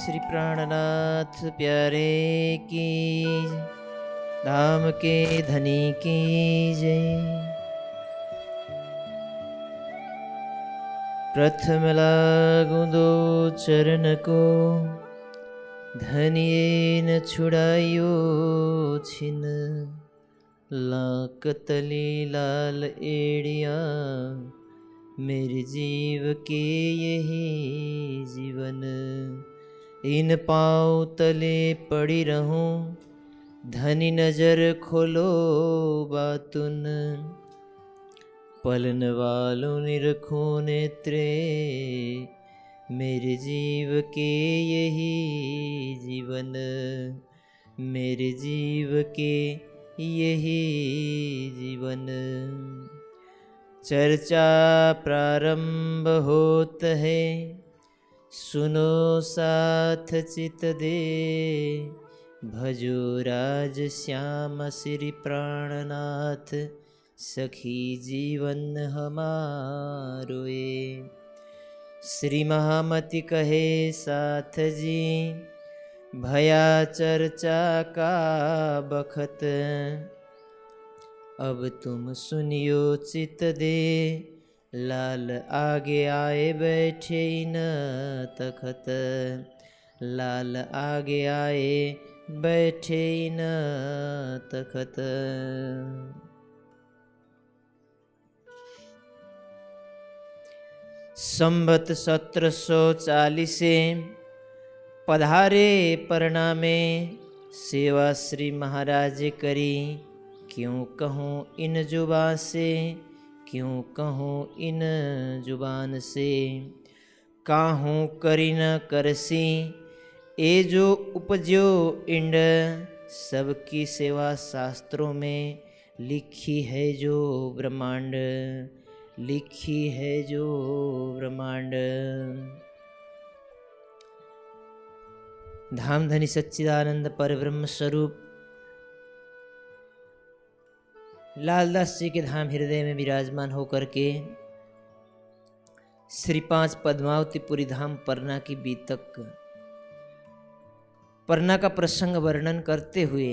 श्री प्राणनाथ प्यारे की धाम के धनी की जय प्रथम लागू दो चरण को धनिये न छुड़ायो छिन लाकतली लाल एड़िया मेरे जीव के यही जीवन इन पाँव तले पड़ी रहूं धनी नजर खोलो बातुन पलन वालों ने रखो नेत्रे मेरे जीव के यही जीवन मेरे जीव के यही जीवन चर्चा प्रारंभ होता है सुनो साथ चित दे भजो राज श्याम श्री प्राणनाथ सखी जीवन हमारोए श्री महामति कहे साथ जी भया चर्चा का बखत अब तुम सुनियो चित दे लाल आगे आए बैठे न तखत लाल आगे आए बैठे न तखत संबत सत्रह सौ चालीस पधारे परणामे सेवा श्री महाराज करी क्यों कहूँ इन जुबा से क्यों कहूँ इन जुबान से काहूँ करी न करसी ए जो उपजो इंड सबकी सेवा शास्त्रों में लिखी है जो ब्रह्मांड लिखी है जो ब्रह्मांड धाम धनी सच्चिदानंद पर ब्रह्म स्वरूप लालदास जी के धाम हृदय में विराजमान होकर के श्री पांच पद्मावतीपुरी धाम परना की बीतक परना का प्रसंग वर्णन करते हुए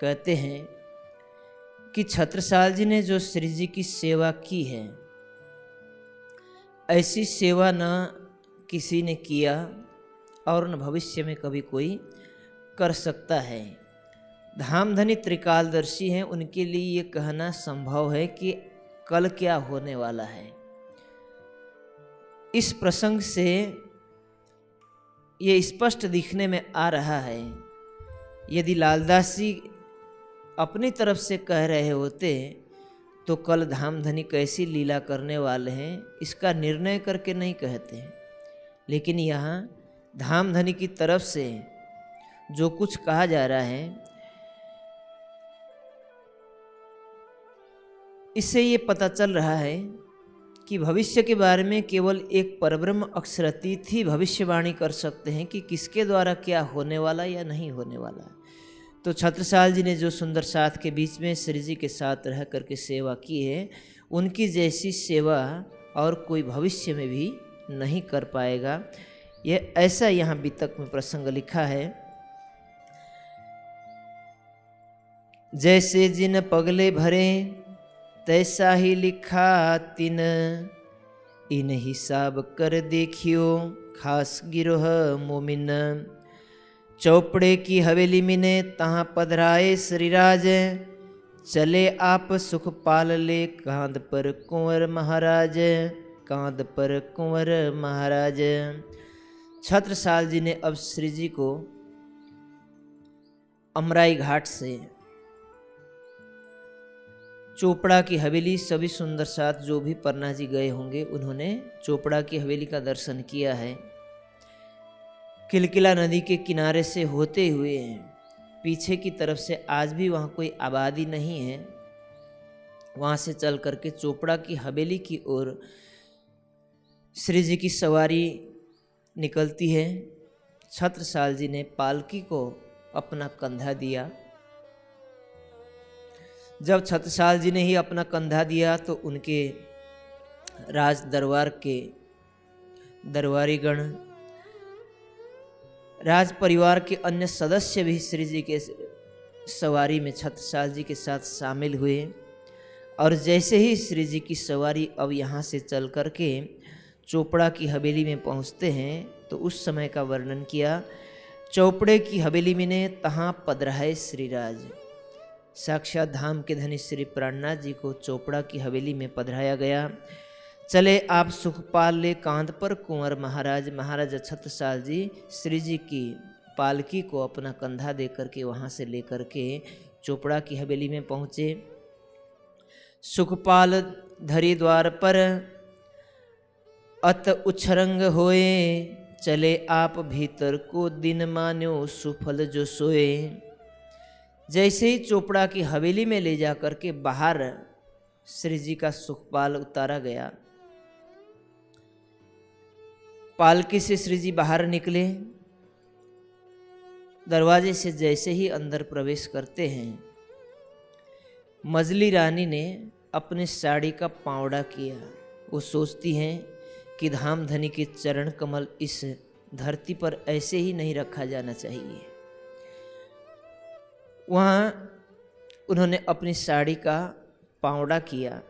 कहते हैं कि छत्रसाल जी ने जो श्री जी की सेवा की है ऐसी सेवा न किसी ने किया और न भविष्य में कभी कोई कर सकता है धामधनी त्रिकालदर्शी हैं उनके लिए ये कहना संभव है कि कल क्या होने वाला है इस प्रसंग से ये स्पष्ट दिखने में आ रहा है यदि लालदास जी अपनी तरफ से कह रहे होते तो कल धामधनी कैसी लीला करने वाले हैं इसका निर्णय करके नहीं कहते हैं लेकिन यहाँ धामधनी की तरफ से जो कुछ कहा जा रहा है इससे ये पता चल रहा है कि भविष्य के बारे में केवल एक परब्रह्म अक्षरतीत ही भविष्यवाणी कर सकते हैं कि किसके द्वारा क्या होने वाला या नहीं होने वाला तो छत्रसाल जी ने जो सुंदर साथ के बीच में श्री जी के साथ रह करके सेवा की है उनकी जैसी सेवा और कोई भविष्य में भी नहीं कर पाएगा यह ऐसा यहाँ बीतक में प्रसंग लिखा है जैसे जिन पगले भरे तैसा ही लिखा तिन इन हिसाब कर देखियो खास गिरोह मोमिन चौपड़े की हवेली मिने तहाँ पधराए श्रीराज चले आप सुख पाल ले कांध पर कुंवर महाराज कांध पर कुंवर महाराज छत्रसाल जी ने अब श्री जी को अमराई घाट से चोपड़ा की हवेली सभी सुंदर साथ जो भी पन्ना जी गए होंगे उन्होंने चोपड़ा की हवेली का दर्शन किया है किलकिला नदी के किनारे से होते हुए पीछे की तरफ से आज भी वहाँ कोई आबादी नहीं है वहाँ से चल करके चोपड़ा की हवेली की ओर श्री जी की सवारी निकलती है छत्रसाल जी ने पालकी को अपना कंधा दिया जब छत्रसाल जी ने ही अपना कंधा दिया तो उनके राज दरबार के दरबारीगण राज परिवार के अन्य सदस्य भी श्री जी के सवारी में छत्रसाल जी के साथ शामिल हुए और जैसे ही श्री जी की सवारी अब यहाँ से चल कर के चोपड़ा की हवेली में पहुँचते हैं तो उस समय का वर्णन किया चौपड़े की हवेली में ने तहाँ पदराए श्रीराज साक्षात धाम के धनी श्री प्राणनाथ जी को चोपड़ा की हवेली में पधराया गया चले आप सुखपाल ले कांध पर कुंवर महाराज महाराजा छत्रसाल जी श्री जी की पालकी को अपना कंधा दे करके वहाँ से लेकर के चोपड़ा की हवेली में पहुँचे सुखपाल धरी द्वार पर अत उछरंग होए चले आप भीतर को दिन मान्यो सुफल जो सोए जैसे ही चोपड़ा की हवेली में ले जा के बाहर श्री जी का सुखपाल उतारा गया पालकी से श्री जी बाहर निकले दरवाजे से जैसे ही अंदर प्रवेश करते हैं मजली रानी ने अपने साड़ी का पावड़ा किया वो सोचती हैं कि धाम धनी के चरण कमल इस धरती पर ऐसे ही नहीं रखा जाना चाहिए वहाँ उन्होंने अपनी साड़ी का पावड़ा किया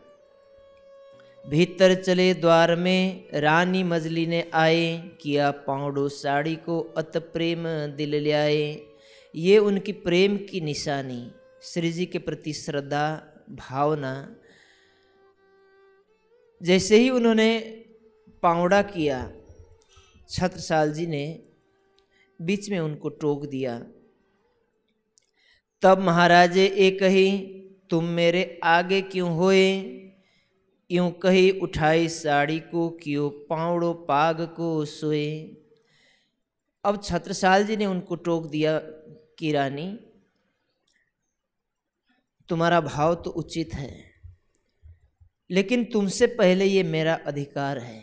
भीतर चले द्वार में रानी मजली ने आए किया पावड़ो साड़ी को अत प्रेम दिल लियाए ये उनकी प्रेम की निशानी श्री जी के प्रति श्रद्धा भावना जैसे ही उन्होंने पावड़ा किया छत्रसाल जी ने बीच में उनको टोक दिया तब महाराज ए कही तुम मेरे आगे क्यों होए यूं कही उठाई साड़ी को क्यों पावड़ो पाग को सोए अब छत्रसाल जी ने उनको टोक दिया कि रानी तुम्हारा भाव तो उचित है लेकिन तुमसे पहले ये मेरा अधिकार है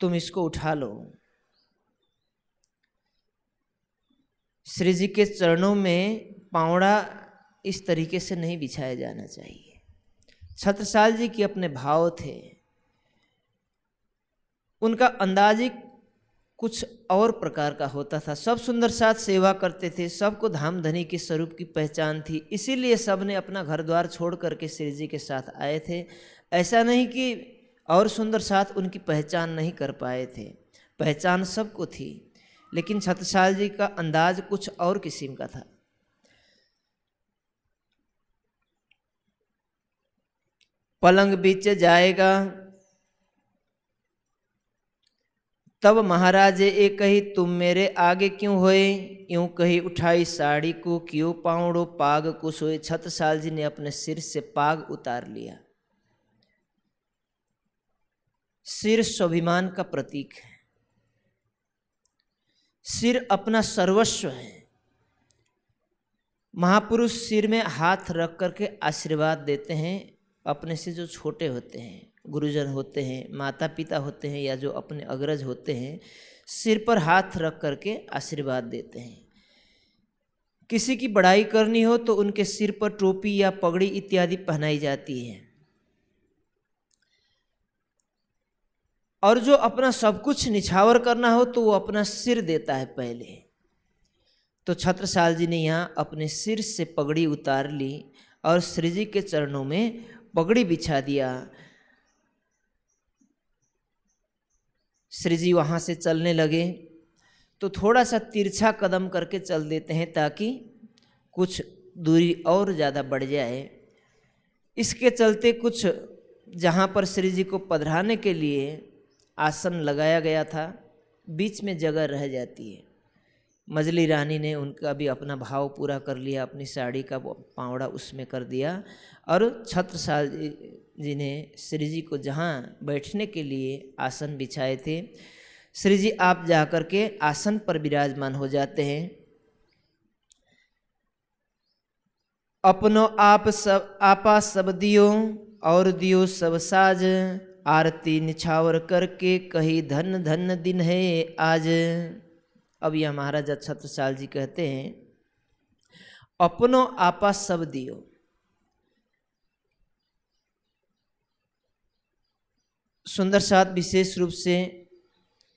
तुम इसको उठा लो श्री जी के चरणों में पावड़ा इस तरीके से नहीं बिछाया जाना चाहिए छत्रसाल जी के अपने भाव थे उनका अंदाजी कुछ और प्रकार का होता था सब सुंदर साथ सेवा करते थे सबको धाम धनी के स्वरूप की पहचान थी इसीलिए सब ने अपना घर द्वार छोड़ करके श्री जी के साथ आए थे ऐसा नहीं कि और सुंदर साथ उनकी पहचान नहीं कर पाए थे पहचान सबको थी लेकिन छत्रसाल जी का अंदाज कुछ और किस्म का था पलंग बीच जाएगा तब महाराज ये कही तुम मेरे आगे क्यों होए यूं कही उठाई साड़ी को क्यों पाउडो पाग को सोए छत्रसाल जी ने अपने सिर से पाग उतार लिया सिर स्वाभिमान का प्रतीक है सिर अपना सर्वस्व है महापुरुष सिर में हाथ रख करके आशीर्वाद देते हैं अपने से जो छोटे होते हैं गुरुजन होते हैं माता पिता होते हैं या जो अपने अग्रज होते हैं सिर पर हाथ रख करके आशीर्वाद देते हैं किसी की बड़ाई करनी हो तो उनके सिर पर टोपी या पगड़ी इत्यादि पहनाई जाती है और जो अपना सब कुछ निछावर करना हो तो वो अपना सिर देता है पहले तो छत्रसाल जी ने यहाँ अपने सिर से पगड़ी उतार ली और श्री जी के चरणों में पगड़ी बिछा दिया श्री जी वहाँ से चलने लगे तो थोड़ा सा तिरछा कदम करके चल देते हैं ताकि कुछ दूरी और ज़्यादा बढ़ जाए इसके चलते कुछ जहाँ पर श्री जी को पधराने के लिए आसन लगाया गया था बीच में जगह रह जाती है मजली रानी ने उनका भी अपना भाव पूरा कर लिया अपनी साड़ी का पावड़ा उसमें कर दिया और छत्रसाल जी ने श्री जी को जहाँ बैठने के लिए आसन बिछाए थे श्री जी आप जा कर के आसन पर विराजमान हो जाते हैं अपनो आप सब आपा सब दियो और दियो सब साज आरती निछावर करके कही धन धन दिन है आज अब यह महाराजा छत्रसाल जी कहते हैं अपनो आपा सब दियो सुंदर साथ विशेष रूप से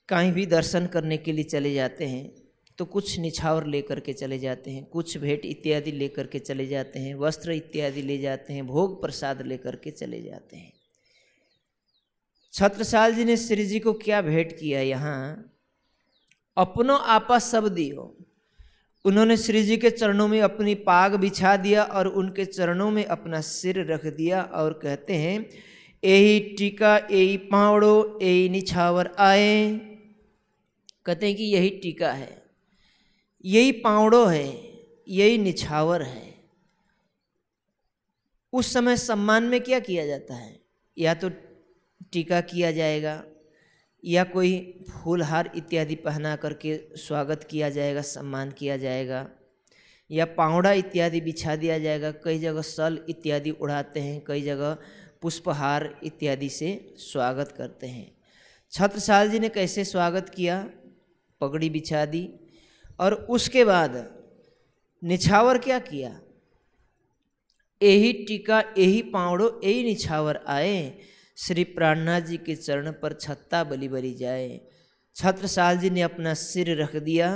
कहीं भी दर्शन करने के लिए चले जाते हैं तो कुछ निछावर लेकर के चले जाते हैं कुछ भेंट इत्यादि लेकर के चले जाते हैं वस्त्र इत्यादि ले जाते हैं भोग प्रसाद लेकर के चले जाते हैं छत्रसाल जी ने श्री जी को क्या भेंट किया यहाँ अपनो आपा सब दियो उन्होंने श्री जी के चरणों में अपनी पाग बिछा दिया और उनके चरणों में अपना सिर रख दिया और कहते हैं यही टीका यही पावड़ो यही निछावर आए कहते हैं कि यही टीका है यही पावड़ो है यही निछावर है उस समय सम्मान में क्या किया जाता है या तो टीका किया जाएगा या कोई फूल हार इत्यादि पहना करके स्वागत किया जाएगा सम्मान किया जाएगा या पावड़ा इत्यादि बिछा दिया जाएगा कई जगह सल इत्यादि उड़ाते हैं कई जगह पुष्पहार इत्यादि से स्वागत करते हैं छत्रसाल जी ने कैसे स्वागत किया पगड़ी बिछा दी और उसके बाद निछावर क्या किया यही टीका यही पावड़ो यही निछावर आए श्री प्राणनाथ जी के चरण पर छत्ता बलि बली जाए छत्रसाल जी ने अपना सिर रख दिया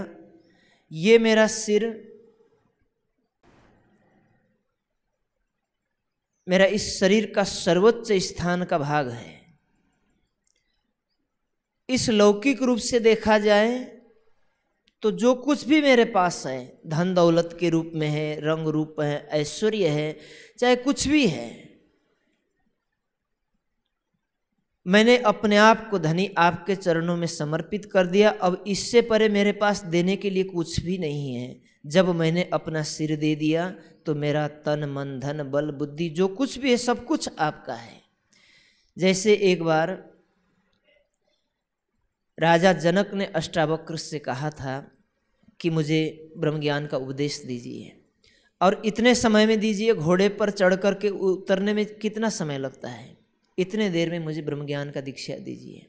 ये मेरा सिर मेरा इस शरीर का सर्वोच्च स्थान का भाग है इस लौकिक रूप से देखा जाए तो जो कुछ भी मेरे पास है धन दौलत के रूप में है रंग रूप है ऐश्वर्य है चाहे कुछ भी है मैंने अपने आप को धनी आपके चरणों में समर्पित कर दिया अब इससे परे मेरे पास देने के लिए कुछ भी नहीं है जब मैंने अपना सिर दे दिया तो मेरा तन मन धन बल बुद्धि जो कुछ भी है सब कुछ आपका है जैसे एक बार राजा जनक ने अष्टावक्र से कहा था कि मुझे ब्रह्म ज्ञान का उपदेश दीजिए और इतने समय में दीजिए घोड़े पर चढ़ करके उतरने में कितना समय लगता है इतने देर में मुझे ब्रह्म ज्ञान का दीक्षा दीजिए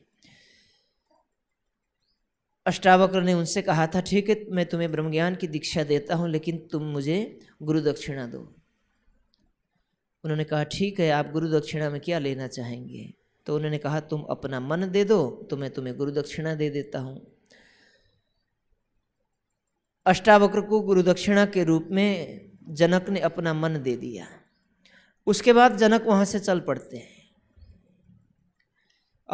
अष्टावक्र ने उनसे कहा था ठीक है मैं तुम्हें ब्रह्म ज्ञान की दीक्षा देता हूँ लेकिन तुम मुझे गुरु दक्षिणा दो उन्होंने कहा ठीक है आप गुरु दक्षिणा में क्या लेना चाहेंगे तो उन्होंने कहा तुम अपना मन दे दो तो मैं तुम्हें गुरु दक्षिणा दे देता हूँ अष्टावक्र को गुरु दक्षिणा के रूप में जनक ने अपना मन दे दिया उसके बाद जनक वहाँ से चल पड़ते हैं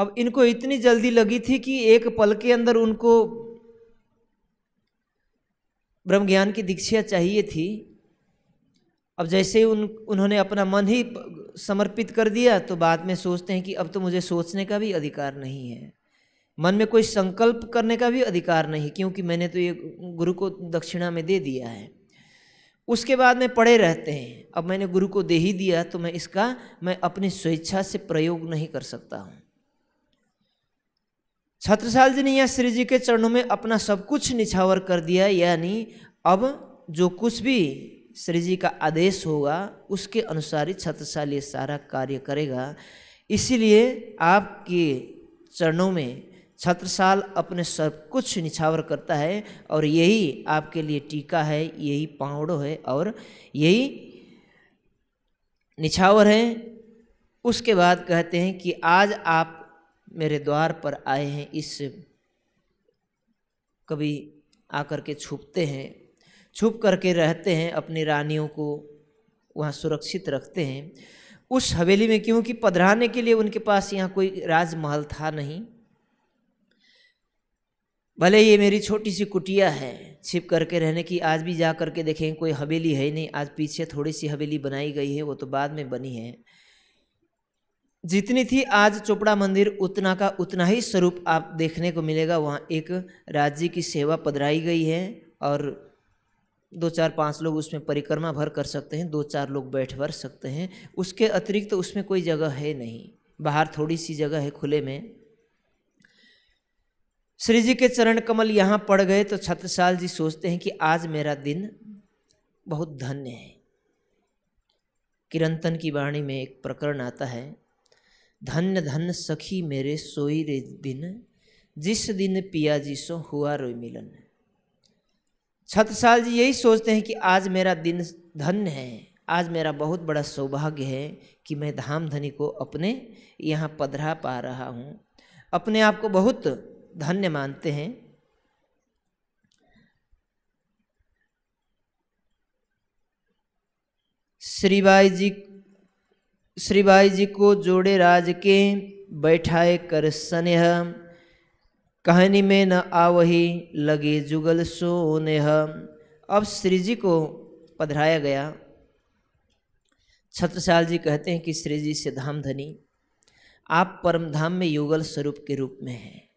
अब इनको इतनी जल्दी लगी थी कि एक पल के अंदर उनको ब्रह्म ज्ञान की दीक्षा चाहिए थी अब जैसे ही उन उन्होंने अपना मन ही समर्पित कर दिया तो बाद में सोचते हैं कि अब तो मुझे सोचने का भी अधिकार नहीं है मन में कोई संकल्प करने का भी अधिकार नहीं क्योंकि मैंने तो ये गुरु को दक्षिणा में दे दिया है उसके बाद में पड़े रहते हैं अब मैंने गुरु को दे ही दिया तो मैं इसका मैं अपनी स्वेच्छा से प्रयोग नहीं कर सकता हूँ छत्रसाल जी ने यह श्री जी के चरणों में अपना सब कुछ निछावर कर दिया यानी अब जो कुछ भी श्री जी का आदेश होगा उसके अनुसार ही छत्रसाल ये सारा कार्य करेगा इसीलिए आपके चरणों में छत्रसाल अपने सब कुछ निछावर करता है और यही आपके लिए टीका है यही पावड़ो है और यही निछावर है उसके बाद कहते हैं कि आज आप मेरे द्वार पर आए हैं इस कभी आकर के छुपते हैं छुप करके रहते हैं अपनी रानियों को वहाँ सुरक्षित रखते हैं उस हवेली में क्योंकि पधराने के लिए उनके पास यहाँ कोई राजमहल था नहीं भले ये मेरी छोटी सी कुटिया है छिप करके रहने की आज भी जा करके देखें कोई हवेली है नहीं आज पीछे थोड़ी सी हवेली बनाई गई है वो तो बाद में बनी है जितनी थी आज चोपड़ा मंदिर उतना का उतना ही स्वरूप आप देखने को मिलेगा वहाँ एक राज्य की सेवा पधराई गई है और दो चार पांच लोग उसमें परिक्रमा भर कर सकते हैं दो चार लोग बैठ भर सकते हैं उसके अतिरिक्त तो उसमें कोई जगह है नहीं बाहर थोड़ी सी जगह है खुले में श्री जी के चरण कमल यहाँ पड़ गए तो छत्रसाल जी सोचते हैं कि आज मेरा दिन बहुत धन्य है किरंतन की वाणी में एक प्रकरण आता है धन्य धन्य सखी मेरे सोई रे दिन जिस दिन पिया जी सो हुआ रोई मिलन छत्रसाल जी यही सोचते हैं कि आज मेरा दिन धन्य है आज मेरा बहुत बड़ा सौभाग्य है कि मैं धाम धनी को अपने यहाँ पधरा पा रहा हूँ अपने आप को बहुत धन्य मानते हैं श्रीबाई जी श्री भाई जी को जोड़े राज के बैठाए कर स्नेह कहनी में न आवही लगे जुगल सोनेह अब श्री जी को पधराया गया छत्रसाल जी कहते हैं कि श्री जी से धाम धनी आप परम धाम में युगल स्वरूप के रूप में हैं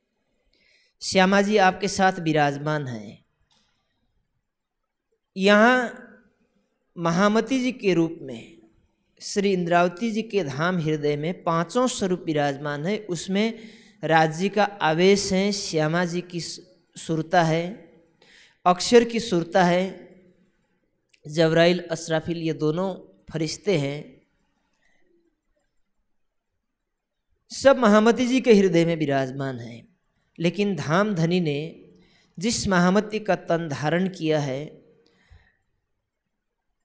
श्यामा जी आपके साथ विराजमान हैं यहाँ महामती जी के रूप में श्री इंद्रावती जी के धाम हृदय में पांचों स्वरूप विराजमान है उसमें राज्य का आवेश है श्यामा जी की सुरता है अक्षर की सुरता है जबराइल अशराफिल ये दोनों फरिश्ते हैं सब महामती जी के हृदय में विराजमान हैं लेकिन धाम धनी ने जिस महामती का तन धारण किया है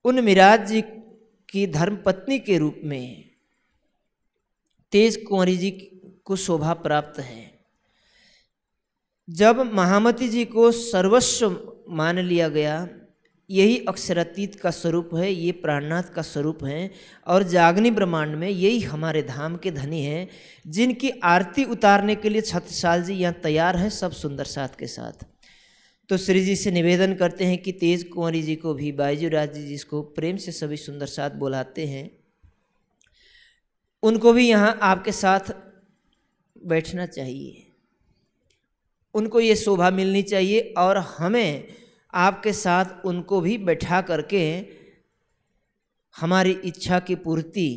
उन मिराज जी की धर्मपत्नी के रूप में तेज कुंवरी जी को शोभा प्राप्त है जब महामती जी को सर्वस्व मान लिया गया यही अक्षरातीत का स्वरूप है ये प्राणनाथ का स्वरूप है और जागनी ब्रह्मांड में यही हमारे धाम के धनी हैं जिनकी आरती उतारने के लिए छत्रसाल जी यहाँ तैयार हैं सब सुंदर साथ के साथ तो श्री जी से निवेदन करते हैं कि तेज कुंवरी जी को भी बाईजू राज जी जिसको प्रेम से सभी सुंदर साथ बुलाते हैं उनको भी यहाँ आपके साथ बैठना चाहिए उनको ये शोभा मिलनी चाहिए और हमें आपके साथ उनको भी बैठा करके हमारी इच्छा की पूर्ति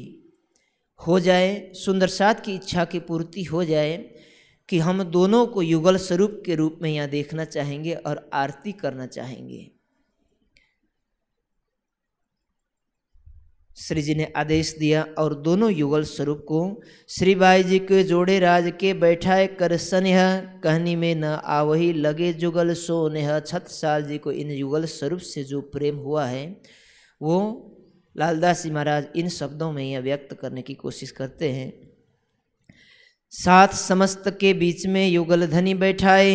हो जाए सुंदर साथ की इच्छा की पूर्ति हो जाए कि हम दोनों को युगल स्वरूप के रूप में यहाँ देखना चाहेंगे और आरती करना चाहेंगे श्री जी ने आदेश दिया और दोनों युगल स्वरूप को श्री बाई जी के जोड़े राज के बैठाए कर सनेह कहनी में न आवही लगे जुगल सोने छत साल जी को इन युगल स्वरूप से जो प्रेम हुआ है वो लालदास जी महाराज इन शब्दों में यह व्यक्त करने की कोशिश करते हैं साथ समस्त के बीच में युगलधनी बैठाए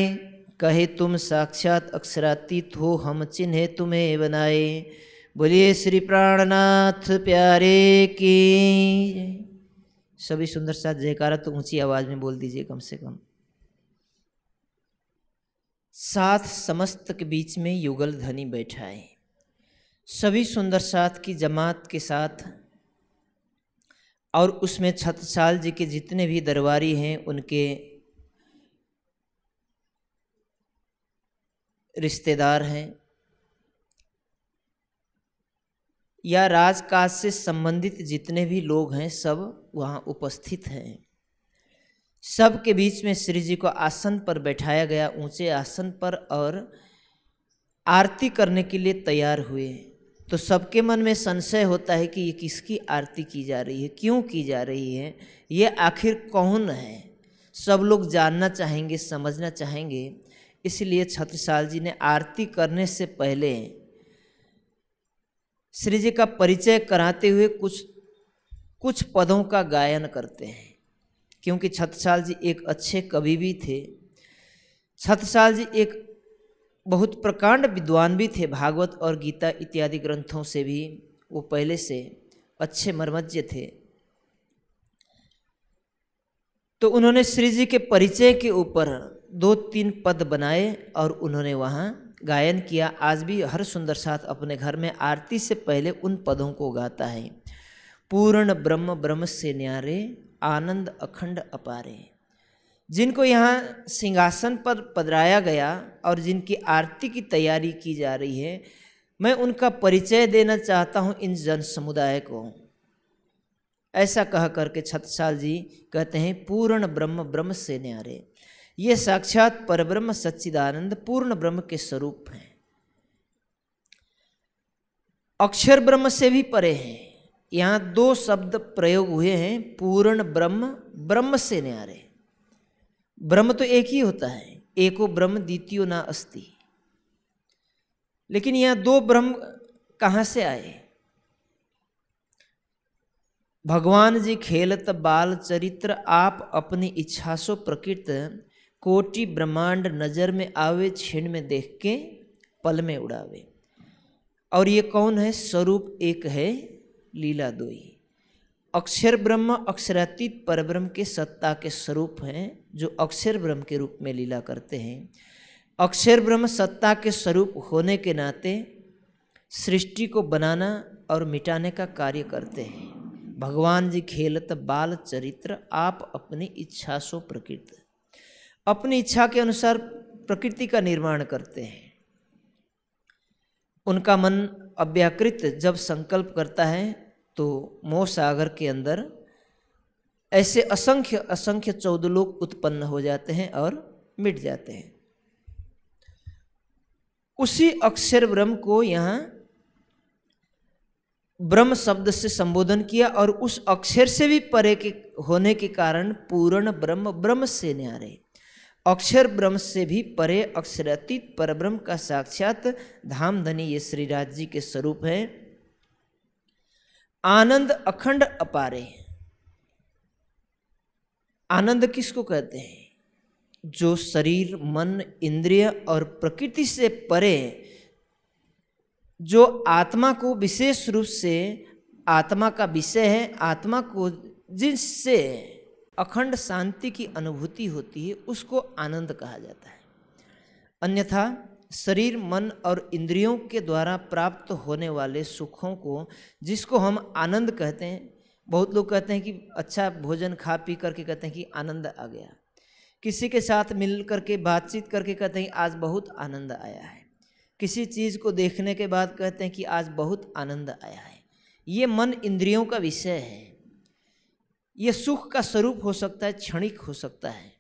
कहे तुम साक्षात अक्षरातीत हो हम चिन्ह तुम्हें बनाए बोलिए श्री प्राणनाथ प्यारे की सभी सुंदर साथ जयकारा तो ऊंची आवाज में बोल दीजिए कम से कम साथ समस्त के बीच में युगल धनी बैठाए सभी सुंदर साथ की जमात के साथ और उसमें छतसाल जी के जितने भी दरबारी हैं उनके रिश्तेदार हैं या राजकाज से संबंधित जितने भी लोग हैं सब वहाँ उपस्थित हैं सबके बीच में श्री जी को आसन पर बैठाया गया ऊंचे आसन पर और आरती करने के लिए तैयार हुए तो सबके मन में संशय होता है कि ये किसकी आरती की जा रही है क्यों की जा रही है ये आखिर कौन है सब लोग जानना चाहेंगे समझना चाहेंगे इसलिए छत्रसाल जी ने आरती करने से पहले श्री जी का परिचय कराते हुए कुछ कुछ पदों का गायन करते हैं क्योंकि छत्रसाल जी एक अच्छे कवि भी थे छत्रसाल जी एक बहुत प्रकांड विद्वान भी थे भागवत और गीता इत्यादि ग्रंथों से भी वो पहले से अच्छे मर्मज्ञ थे तो उन्होंने श्री जी के परिचय के ऊपर दो तीन पद बनाए और उन्होंने वहाँ गायन किया आज भी हर सुंदर साथ अपने घर में आरती से पहले उन पदों को गाता है पूर्ण ब्रह्म ब्रह्म से न्यारे आनंद अखंड अपारे जिनको यहाँ सिंहासन पर पधराया गया और जिनकी आरती की तैयारी की जा रही है मैं उनका परिचय देना चाहता हूँ इन जन समुदाय को ऐसा कह करके छतसाल जी कहते हैं पूर्ण ब्रह्म ब्रह्म से न्यारे ये साक्षात परब्रह्म सच्चिदानंद पूर्ण ब्रह्म के स्वरूप हैं अक्षर ब्रह्म से भी परे हैं यहाँ दो शब्द प्रयोग हुए हैं पूर्ण ब्रह्म ब्रह्म से न्यारे ब्रह्म तो एक ही होता है एको ब्रह्म द्वितीयो ना अस्ति लेकिन यहां दो ब्रह्म कहाँ से आए भगवान जी खेलत बाल चरित्र आप अपनी इच्छा सो प्रकृत कोटि ब्रह्मांड नजर में आवे क्षीण में देख के पल में उड़ावे और ये कौन है स्वरूप एक है लीला दोई अक्षर ब्रह्म अक्षरातीत परब्रह्म के सत्ता के स्वरूप हैं जो अक्षर ब्रह्म के रूप में लीला करते हैं अक्षर ब्रह्म सत्ता के स्वरूप होने के नाते सृष्टि को बनाना और मिटाने का कार्य करते हैं भगवान जी खेलत बाल चरित्र आप अपनी इच्छा सो प्रकृत अपनी इच्छा के अनुसार प्रकृति का निर्माण करते हैं उनका मन अव्याकृत जब संकल्प करता है तो मोह सागर के अंदर ऐसे असंख्य असंख्य चौदह लोग उत्पन्न हो जाते हैं और मिट जाते हैं उसी अक्षर ब्रह्म को यहाँ ब्रह्म शब्द से संबोधन किया और उस अक्षर से भी परे के होने के कारण पूर्ण ब्रह्म ब्रह्म से न्यारे अक्षर ब्रह्म से भी परे अक्षरातीत परब्रह्म का साक्षात धाम धनी ये श्रीराज जी के स्वरूप हैं आनंद अखंड अपारे आनंद किसको कहते हैं जो शरीर मन इंद्रिय और प्रकृति से परे जो आत्मा को विशेष रूप से आत्मा का विषय है आत्मा को जिससे अखंड शांति की अनुभूति होती है उसको आनंद कहा जाता है अन्यथा शरीर मन और इंद्रियों के द्वारा प्राप्त होने वाले सुखों को जिसको हम आनंद कहते हैं बहुत लोग कहते हैं कि अच्छा भोजन खा पी करके कहते हैं कि आनंद आ गया किसी के साथ मिल करके बातचीत करके कहते हैं आज बहुत आनंद आया है किसी चीज़ को देखने के बाद कहते हैं कि आज बहुत आनंद आया है ये मन इंद्रियों का विषय है ये सुख का स्वरूप हो सकता है क्षणिक हो सकता है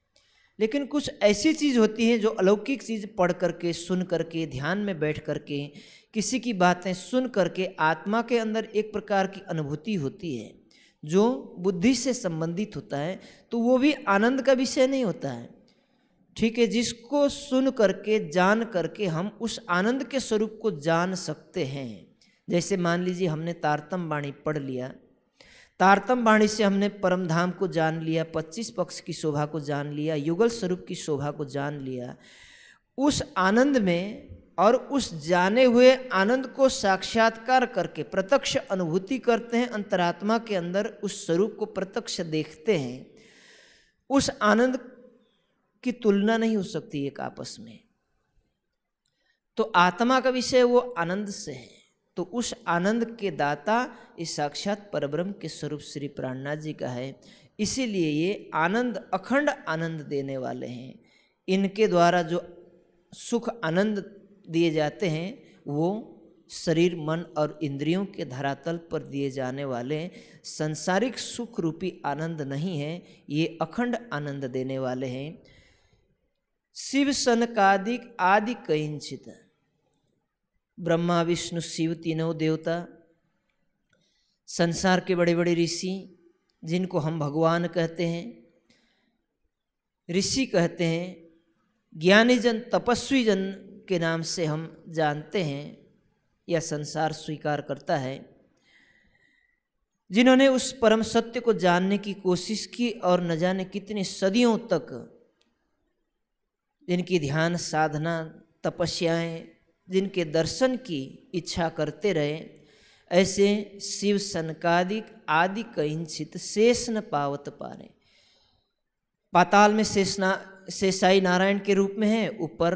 लेकिन कुछ ऐसी चीज़ होती है जो अलौकिक चीज़ पढ़ करके सुन करके ध्यान में बैठ करके किसी की बातें सुन करके आत्मा के अंदर एक प्रकार की अनुभूति होती है जो बुद्धि से संबंधित होता है तो वो भी आनंद का विषय नहीं होता है ठीक है जिसको सुन करके जान करके हम उस आनंद के स्वरूप को जान सकते हैं जैसे मान लीजिए हमने तारतम वाणी पढ़ लिया तारतम वाणी से हमने परम धाम को जान लिया पच्चीस पक्ष की शोभा को जान लिया युगल स्वरूप की शोभा को जान लिया उस आनंद में और उस जाने हुए आनंद को साक्षात्कार करके प्रत्यक्ष अनुभूति करते हैं अंतरात्मा के अंदर उस स्वरूप को प्रत्यक्ष देखते हैं उस आनंद की तुलना नहीं हो सकती एक आपस में तो आत्मा का विषय वो आनंद से है तो उस आनंद के दाता इस साक्षात परब्रह्म के स्वरूप श्री प्राणनाथ जी का है इसीलिए ये आनंद अखंड आनंद देने वाले हैं इनके द्वारा जो सुख आनंद दिए जाते हैं वो शरीर मन और इंद्रियों के धरातल पर दिए जाने वाले सांसारिक सुख रूपी आनंद नहीं है ये अखंड आनंद देने वाले हैं शिव सनकादिक आदि कई चित ब्रह्मा विष्णु शिव तीनों देवता संसार के बड़े बड़े ऋषि जिनको हम भगवान कहते हैं ऋषि कहते हैं ज्ञानी जन तपस्वी जन के नाम से हम जानते हैं या संसार स्वीकार करता है जिन्होंने उस परम सत्य को जानने की कोशिश की और न जाने कितनी सदियों तक जिनकी ध्यान साधना तपस्याएं जिनके दर्शन की इच्छा करते रहे ऐसे शिव सनकादिक आदि कहिंचित शेष न पावत पारे पाताल में शेषना शेषाई नारायण के रूप में है ऊपर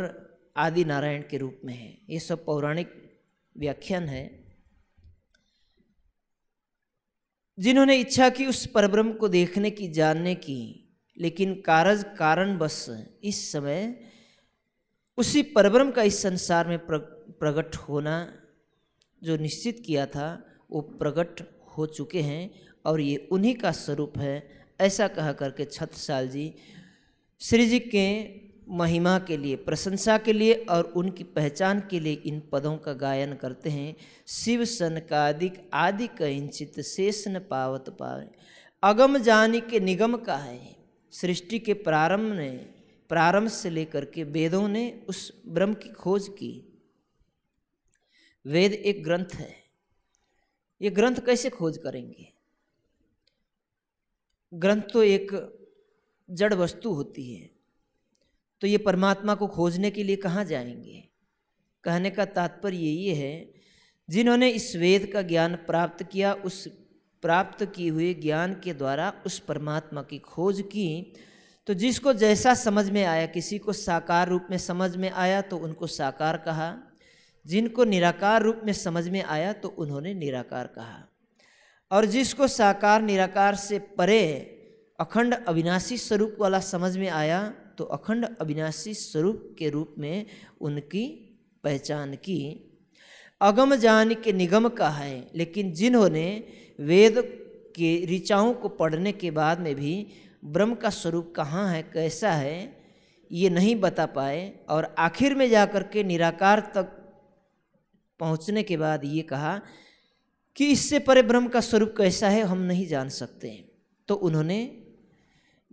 आदि नारायण के रूप में है ये सब पौराणिक व्याख्यान है जिन्होंने इच्छा की उस परब्रह्म को देखने की जानने की लेकिन कारज कारण बस इस समय उसी परब्रह्म का इस संसार में प्रकट होना जो निश्चित किया था वो प्रकट हो चुके हैं और ये उन्हीं का स्वरूप है ऐसा कह करके छत्रसाल जी श्री जी के महिमा के लिए प्रशंसा के लिए और उनकी पहचान के लिए इन पदों का गायन करते हैं शिव सन कादिक आदि शेष न पावत पावे अगम जानी के निगम का है सृष्टि के प्रारंभ ने प्रारंभ से लेकर के वेदों ने उस ब्रह्म की खोज की वेद एक ग्रंथ है ये ग्रंथ कैसे खोज करेंगे ग्रंथ तो एक जड़ वस्तु होती है तो ये परमात्मा को खोजने के लिए कहाँ जाएंगे कहने का तात्पर्य ये है जिन्होंने इस वेद का ज्ञान प्राप्त किया उस प्राप्त किए हुए ज्ञान के द्वारा उस परमात्मा की खोज की तो जिसको जैसा समझ में आया किसी को साकार रूप में समझ में आया तो उनको साकार कहा जिनको निराकार रूप में समझ में आया तो उन्होंने निराकार कहा और जिसको साकार निराकार से परे अखंड अविनाशी स्वरूप वाला समझ में आया तो अखंड अविनाशी स्वरूप के रूप में उनकी पहचान की अगम जान के निगम का है लेकिन जिन्होंने वेद के ऋचाओं को पढ़ने के बाद में भी ब्रह्म का स्वरूप कहाँ है कैसा है ये नहीं बता पाए और आखिर में जा कर के निराकार तक पहुँचने के बाद ये कहा कि इससे परे ब्रह्म का स्वरूप कैसा है हम नहीं जान सकते तो उन्होंने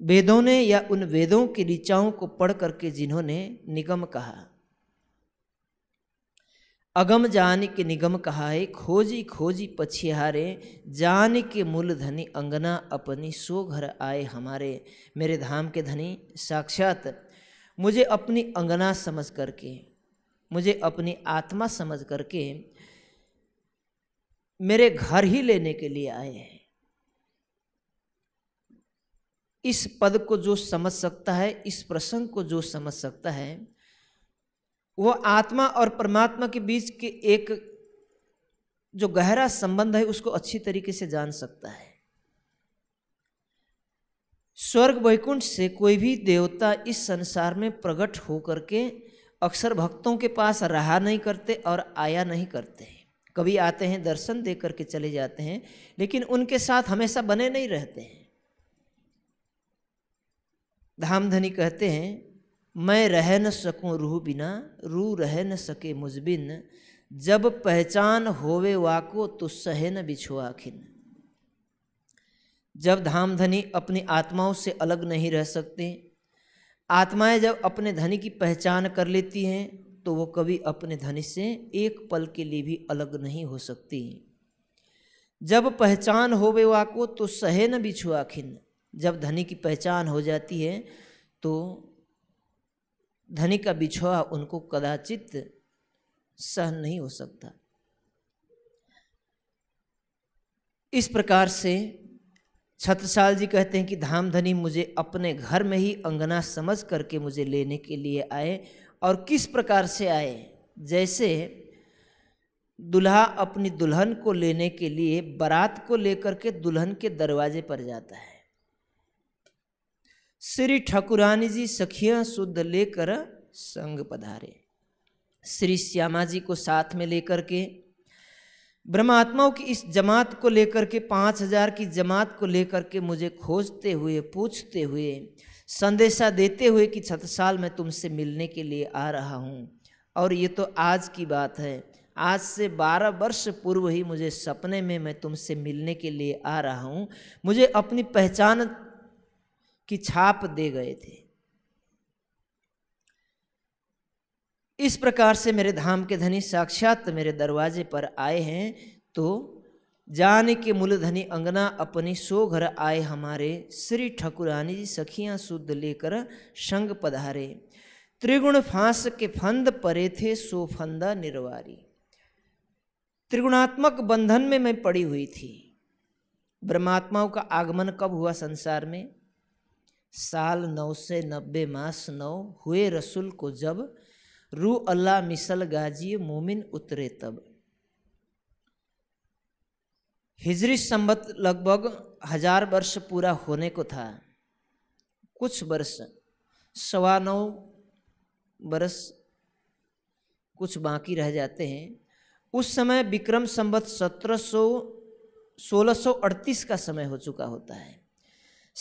वेदों ने या उन वेदों की ऋचाओं को पढ़ करके जिन्होंने निगम कहा अगम जान के निगम कहाए खोजी खोजी पछिहारे जान के मूल धनी अंगना अपनी सो घर आए हमारे मेरे धाम के धनी साक्षात मुझे अपनी अंगना समझ करके मुझे अपनी आत्मा समझ करके मेरे घर ही लेने के लिए आए हैं इस पद को जो समझ सकता है इस प्रसंग को जो समझ सकता है वो आत्मा और परमात्मा के बीच के एक जो गहरा संबंध है उसको अच्छी तरीके से जान सकता है स्वर्ग वैकुंठ से कोई भी देवता इस संसार में प्रकट होकर के अक्सर भक्तों के पास रहा नहीं करते और आया नहीं करते कभी आते हैं दर्शन दे करके चले जाते हैं लेकिन उनके साथ हमेशा बने नहीं रहते हैं धामधनी कहते हैं मैं रह न सकूं रूह बिना रू रह न सके मुजबिन जब पहचान होवे वाको तो सहे न बिछुआ अखिन जब धाम धनी अपनी आत्माओं से अलग नहीं रह सकते आत्माएं जब अपने धनी की पहचान कर लेती हैं तो वो कभी अपने धनी से एक पल के लिए भी अलग नहीं हो सकती जब पहचान होवे वाको तो सहे न बिछुआ जब धनी की पहचान हो जाती है तो धनी का बिछुआ उनको कदाचित सहन नहीं हो सकता इस प्रकार से छत्रसाल जी कहते हैं कि धाम धनी मुझे अपने घर में ही अंगना समझ करके मुझे लेने के लिए आए और किस प्रकार से आए जैसे दुल्हा अपनी दुल्हन को लेने के लिए बारात को लेकर के दुल्हन के दरवाजे पर जाता है श्री ठाकुरानी जी सखिया शुद्ध लेकर संग पधारे श्री श्यामा जी को साथ में लेकर के ब्रह्मात्माओं की इस जमात को लेकर के पाँच हजार की जमात को लेकर के मुझे खोजते हुए पूछते हुए संदेशा देते हुए कि छतसाल मैं तुमसे मिलने के लिए आ रहा हूँ और ये तो आज की बात है आज से बारह वर्ष पूर्व ही मुझे सपने में मैं तुमसे मिलने के लिए आ रहा हूँ मुझे अपनी पहचान की छाप दे गए थे इस प्रकार से मेरे धाम के धनी साक्षात मेरे दरवाजे पर आए हैं तो जान के मूल धनी अंगना अपनी सो घर आए हमारे श्री ठकुरानी जी सखियां शुद्ध लेकर संग पधारे त्रिगुण फांस के फंद परे थे सो फंदा निर्वारी त्रिगुणात्मक बंधन में मैं पड़ी हुई थी ब्रह्मात्माओं का आगमन कब हुआ संसार में साल नौ से नब्बे मास नौ हुए रसूल को जब रू अल्लाह मिसल गाजी मोमिन उतरे तब हिजरी संबत लगभग हजार वर्ष पूरा होने को था कुछ वर्ष सवा नौ वर्ष कुछ बाकी रह जाते हैं उस समय विक्रम संबत सत्रह सौ सोलह सौ अड़तीस का समय हो चुका होता है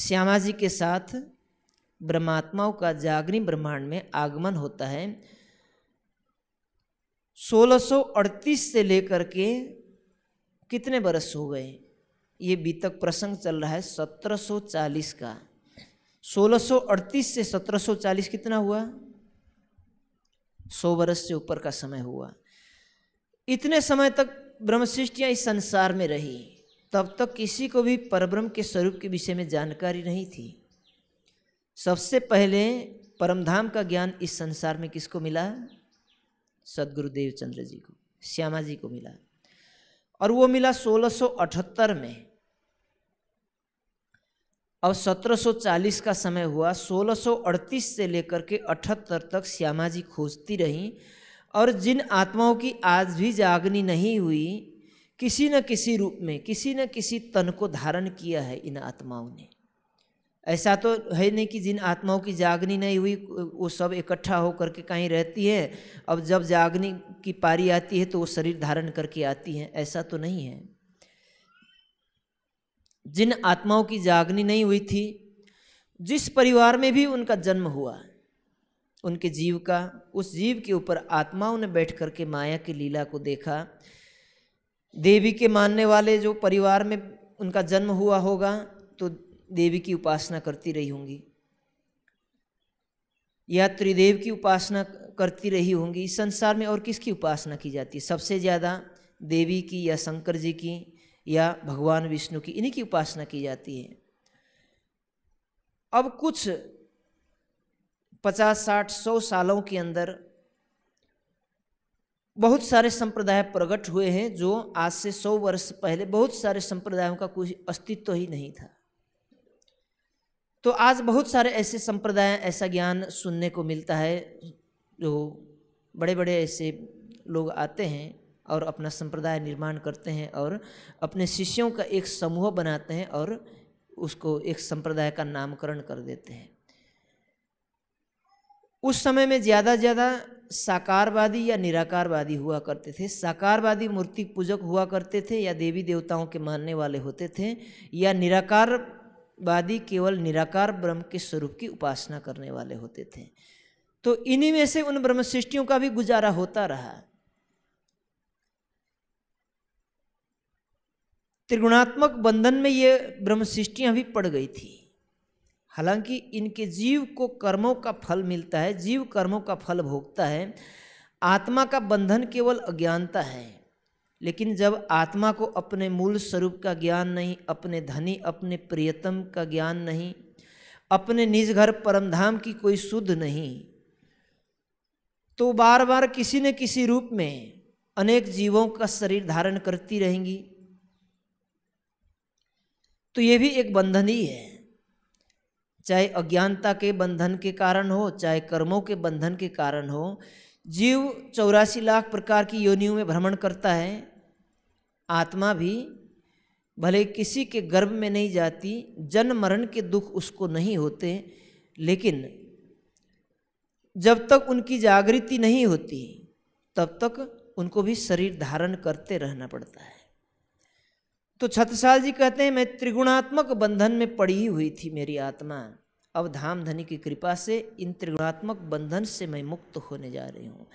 श्यामा जी के साथ ब्रह्मात्माओं का जागनी ब्रह्मांड में आगमन होता है 1638 से लेकर के कितने बरस हो गए ये बीतक प्रसंग चल रहा है 1740 का 1638 से 1740 कितना हुआ सौ बरस से ऊपर का समय हुआ इतने समय तक ब्रह्मशिष्टियाँ इस संसार में रही तब तक किसी को भी परब्रह्म के स्वरूप के विषय में जानकारी नहीं थी सबसे पहले परमधाम का ज्ञान इस संसार में किसको मिला सदगुरुदेव चंद्र जी को श्यामा जी को मिला और वो मिला 1678 में अब 1740 का समय हुआ 1638 से लेकर के अठहत्तर तक श्यामा जी खोजती रहीं और जिन आत्माओं की आज भी जागनी नहीं हुई किसी न किसी रूप में किसी न किसी तन को धारण किया है इन आत्माओं ने ऐसा तो है नहीं कि जिन आत्माओं की जागनी नहीं हुई वो सब इकट्ठा होकर के कहीं रहती है अब जब जागनी की पारी आती है तो वो शरीर धारण करके आती है ऐसा तो नहीं है जिन आत्माओं की जागनी नहीं हुई थी जिस परिवार में भी उनका जन्म हुआ उनके जीव का उस जीव के ऊपर आत्माओं ने बैठ करके माया की लीला को देखा देवी के मानने वाले जो परिवार में उनका जन्म हुआ होगा तो देवी की उपासना करती रही होंगी या त्रिदेव की उपासना करती रही होंगी इस संसार में और किसकी उपासना की जाती है सबसे ज़्यादा देवी की या शंकर जी की या भगवान विष्णु की इन्हीं की उपासना की जाती है अब कुछ पचास साठ सौ सालों के अंदर बहुत सारे संप्रदाय प्रकट हुए हैं जो आज से सौ वर्ष पहले बहुत सारे संप्रदायों का कोई अस्तित्व तो ही नहीं था तो आज बहुत सारे ऐसे संप्रदाय ऐसा ज्ञान सुनने को मिलता है जो बड़े बड़े ऐसे लोग आते हैं और अपना संप्रदाय निर्माण करते हैं और अपने शिष्यों का एक समूह बनाते हैं और उसको एक संप्रदाय का नामकरण कर देते हैं उस समय में ज़्यादा ज़्यादा साकारवादी या निराकारवादी हुआ करते थे साकारवादी मूर्ति पूजक हुआ करते थे या देवी देवताओं के मानने वाले होते थे या निराकारवादी केवल निराकार ब्रह्म के स्वरूप की उपासना करने वाले होते थे तो इन्हीं में से उन ब्रह्मसृष्टियों का भी गुजारा होता रहा त्रिगुणात्मक बंधन में ये ब्रह्मसृष्टियाँ भी पड़ गई थी हालांकि इनके जीव को कर्मों का फल मिलता है जीव कर्मों का फल भोगता है आत्मा का बंधन केवल अज्ञानता है लेकिन जब आत्मा को अपने मूल स्वरूप का ज्ञान नहीं अपने धनी अपने प्रियतम का ज्ञान नहीं अपने निज घर परमधाम की कोई शुद्ध नहीं तो बार बार किसी न किसी रूप में अनेक जीवों का शरीर धारण करती रहेंगी तो ये भी एक बंधन ही है चाहे अज्ञानता के बंधन के कारण हो चाहे कर्मों के बंधन के कारण हो जीव चौरासी लाख प्रकार की योनियों में भ्रमण करता है आत्मा भी भले किसी के गर्भ में नहीं जाती जन्म मरण के दुख उसको नहीं होते लेकिन जब तक उनकी जागृति नहीं होती तब तक उनको भी शरीर धारण करते रहना पड़ता है तो छत्रसाल जी कहते हैं मैं त्रिगुणात्मक बंधन में पड़ी हुई थी मेरी आत्मा अब धाम धनी की कृपा से इन त्रिगुणात्मक बंधन से मैं मुक्त होने जा रही हूँ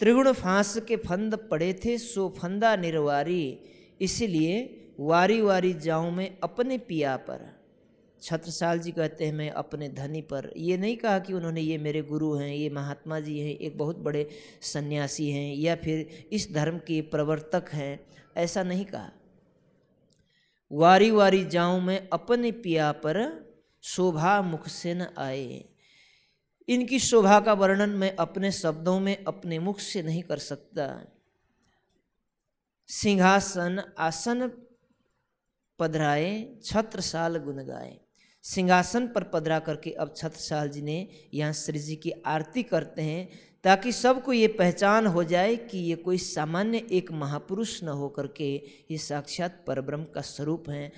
त्रिगुण फांस के फंद पड़े थे सो फंदा निर्वारी इसलिए वारी वारी जाऊँ मैं अपने पिया पर छत्रसाल जी कहते हैं मैं अपने धनी पर ये नहीं कहा कि उन्होंने ये मेरे गुरु हैं ये महात्मा जी हैं एक बहुत बड़े सन्यासी हैं या फिर इस धर्म के प्रवर्तक हैं ऐसा नहीं कहा वारी वारी जाऊं मैं अपने पिया पर शोभा मुख से न आए इनकी शोभा का वर्णन मैं अपने शब्दों में अपने मुख से नहीं कर सकता सिंहासन आसन पधराए छत्रसाल गुन गाए सिंहासन पर पधरा करके अब छत्रसाल जी ने यहाँ श्री जी की आरती करते हैं ताकि सबको ये पहचान हो जाए कि ये कोई सामान्य एक महापुरुष न हो करके ये साक्षात परब्रह्म का स्वरूप हैं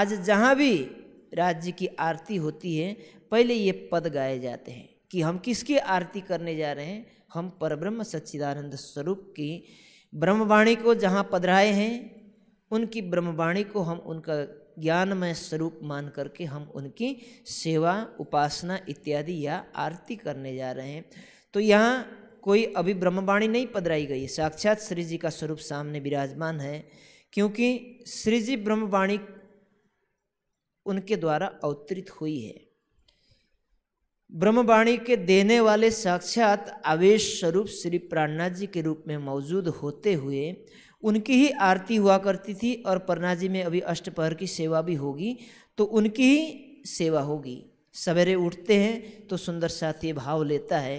आज जहाँ भी राज्य की आरती होती है पहले ये पद गाए जाते हैं कि हम किसकी आरती करने जा रहे हैं हम परब्रह्म सच्चिदानंद स्वरूप की ब्रह्मवाणी को जहाँ पधराए हैं उनकी ब्रह्मवाणी को हम उनका ज्ञानमय स्वरूप मान करके हम उनकी सेवा उपासना इत्यादि या आरती करने जा रहे हैं तो यहाँ कोई अभी ब्रह्मवाणी नहीं पधराई गई साक्षात श्री जी का स्वरूप सामने विराजमान है क्योंकि श्री जी ब्रह्मवाणी उनके द्वारा अवतरित हुई है ब्रह्मवाणी के देने वाले साक्षात आवेश स्वरूप श्री प्राणनाथ जी के रूप में मौजूद होते हुए उनकी ही आरती हुआ करती थी और प्रणाजी जी में अभी अष्टपहर की सेवा भी होगी तो उनकी ही सेवा होगी सवेरे उठते हैं तो सुंदर साथी भाव लेता है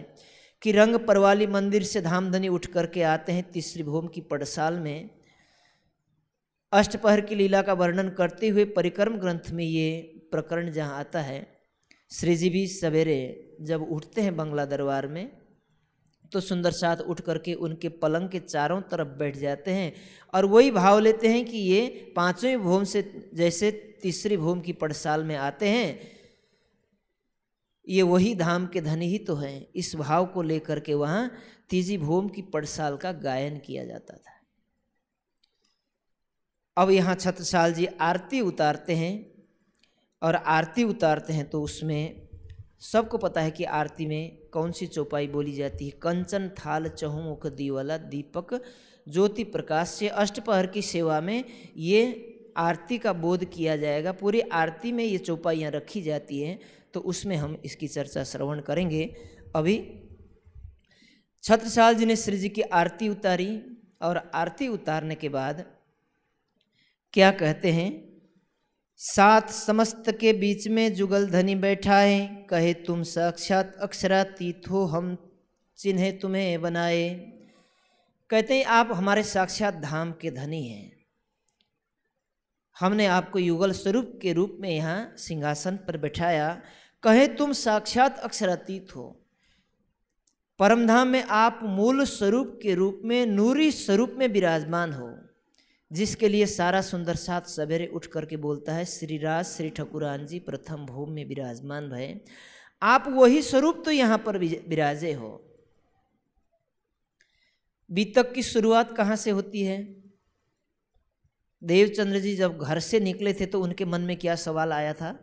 कि रंग परवाली मंदिर से धामधनी उठ करके आते हैं तीसरी भूम की पड़साल में अष्टपहर की लीला का वर्णन करते हुए परिक्रम ग्रंथ में ये प्रकरण जहाँ आता है श्रीजी भी सवेरे जब उठते हैं बंगला दरबार में तो सुंदर साथ उठ करके उनके पलंग के चारों तरफ बैठ जाते हैं और वही भाव लेते हैं कि ये पाँचवें भूम से जैसे तीसरी भूम की पड़साल में आते हैं ये वही धाम के धन ही तो हैं इस भाव को लेकर के वहाँ तीजी भूम की पड़साल का गायन किया जाता था अब यहाँ छत्रसाल जी आरती उतारते हैं और आरती उतारते हैं तो उसमें सबको पता है कि आरती में कौन सी चौपाई बोली जाती है कंचन थाल चहुमुख दीवाला दीपक ज्योति प्रकाश से अष्टपहर की सेवा में ये आरती का बोध किया जाएगा पूरी आरती में ये चौपाइयाँ रखी जाती हैं तो उसमें हम इसकी चर्चा श्रवण करेंगे अभी छत्रसाल जी ने श्री जी की आरती उतारी और आरती उतारने के बाद क्या कहते हैं सात समस्त के बीच में जुगल धनी है कहे तुम साक्षात अक्षरा तीथो हम चिन्ह तुम्हें बनाए कहते हैं आप हमारे साक्षात धाम के धनी हैं हमने आपको युगल स्वरूप के रूप में यहाँ सिंहासन पर बैठाया कहे तुम साक्षात अक्षरातीत हो परमधाम में आप मूल स्वरूप के रूप में नूरी स्वरूप में विराजमान हो जिसके लिए सारा सुंदर साथ सवेरे उठ करके बोलता है श्रीराज श्री ठकुरान जी प्रथम भूमि में विराजमान भय आप वही स्वरूप तो यहाँ पर विराजे हो बीतक की शुरुआत कहाँ से होती है देवचंद्र जी जब घर से निकले थे तो उनके मन में क्या सवाल आया था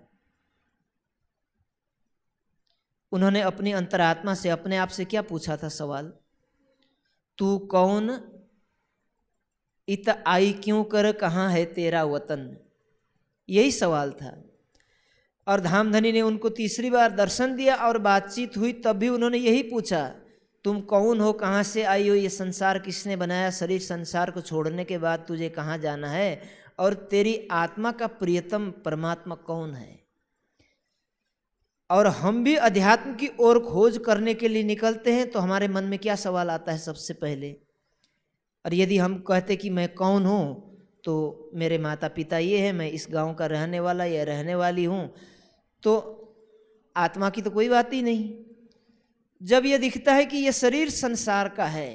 उन्होंने अपनी अंतरात्मा से अपने आप से क्या पूछा था सवाल तू कौन इत आई क्यों कर कहाँ है तेरा वतन यही सवाल था और धामधनी ने उनको तीसरी बार दर्शन दिया और बातचीत हुई तब भी उन्होंने यही पूछा तुम कौन हो कहाँ से आई हो ये संसार किसने बनाया शरीर संसार को छोड़ने के बाद तुझे कहाँ जाना है और तेरी आत्मा का प्रियतम परमात्मा कौन है और हम भी अध्यात्म की ओर खोज करने के लिए निकलते हैं तो हमारे मन में क्या सवाल आता है सबसे पहले और यदि हम कहते कि मैं कौन हूँ तो मेरे माता पिता ये हैं मैं इस गांव का रहने वाला या रहने वाली हूँ तो आत्मा की तो कोई बात ही नहीं जब ये दिखता है कि यह शरीर संसार का है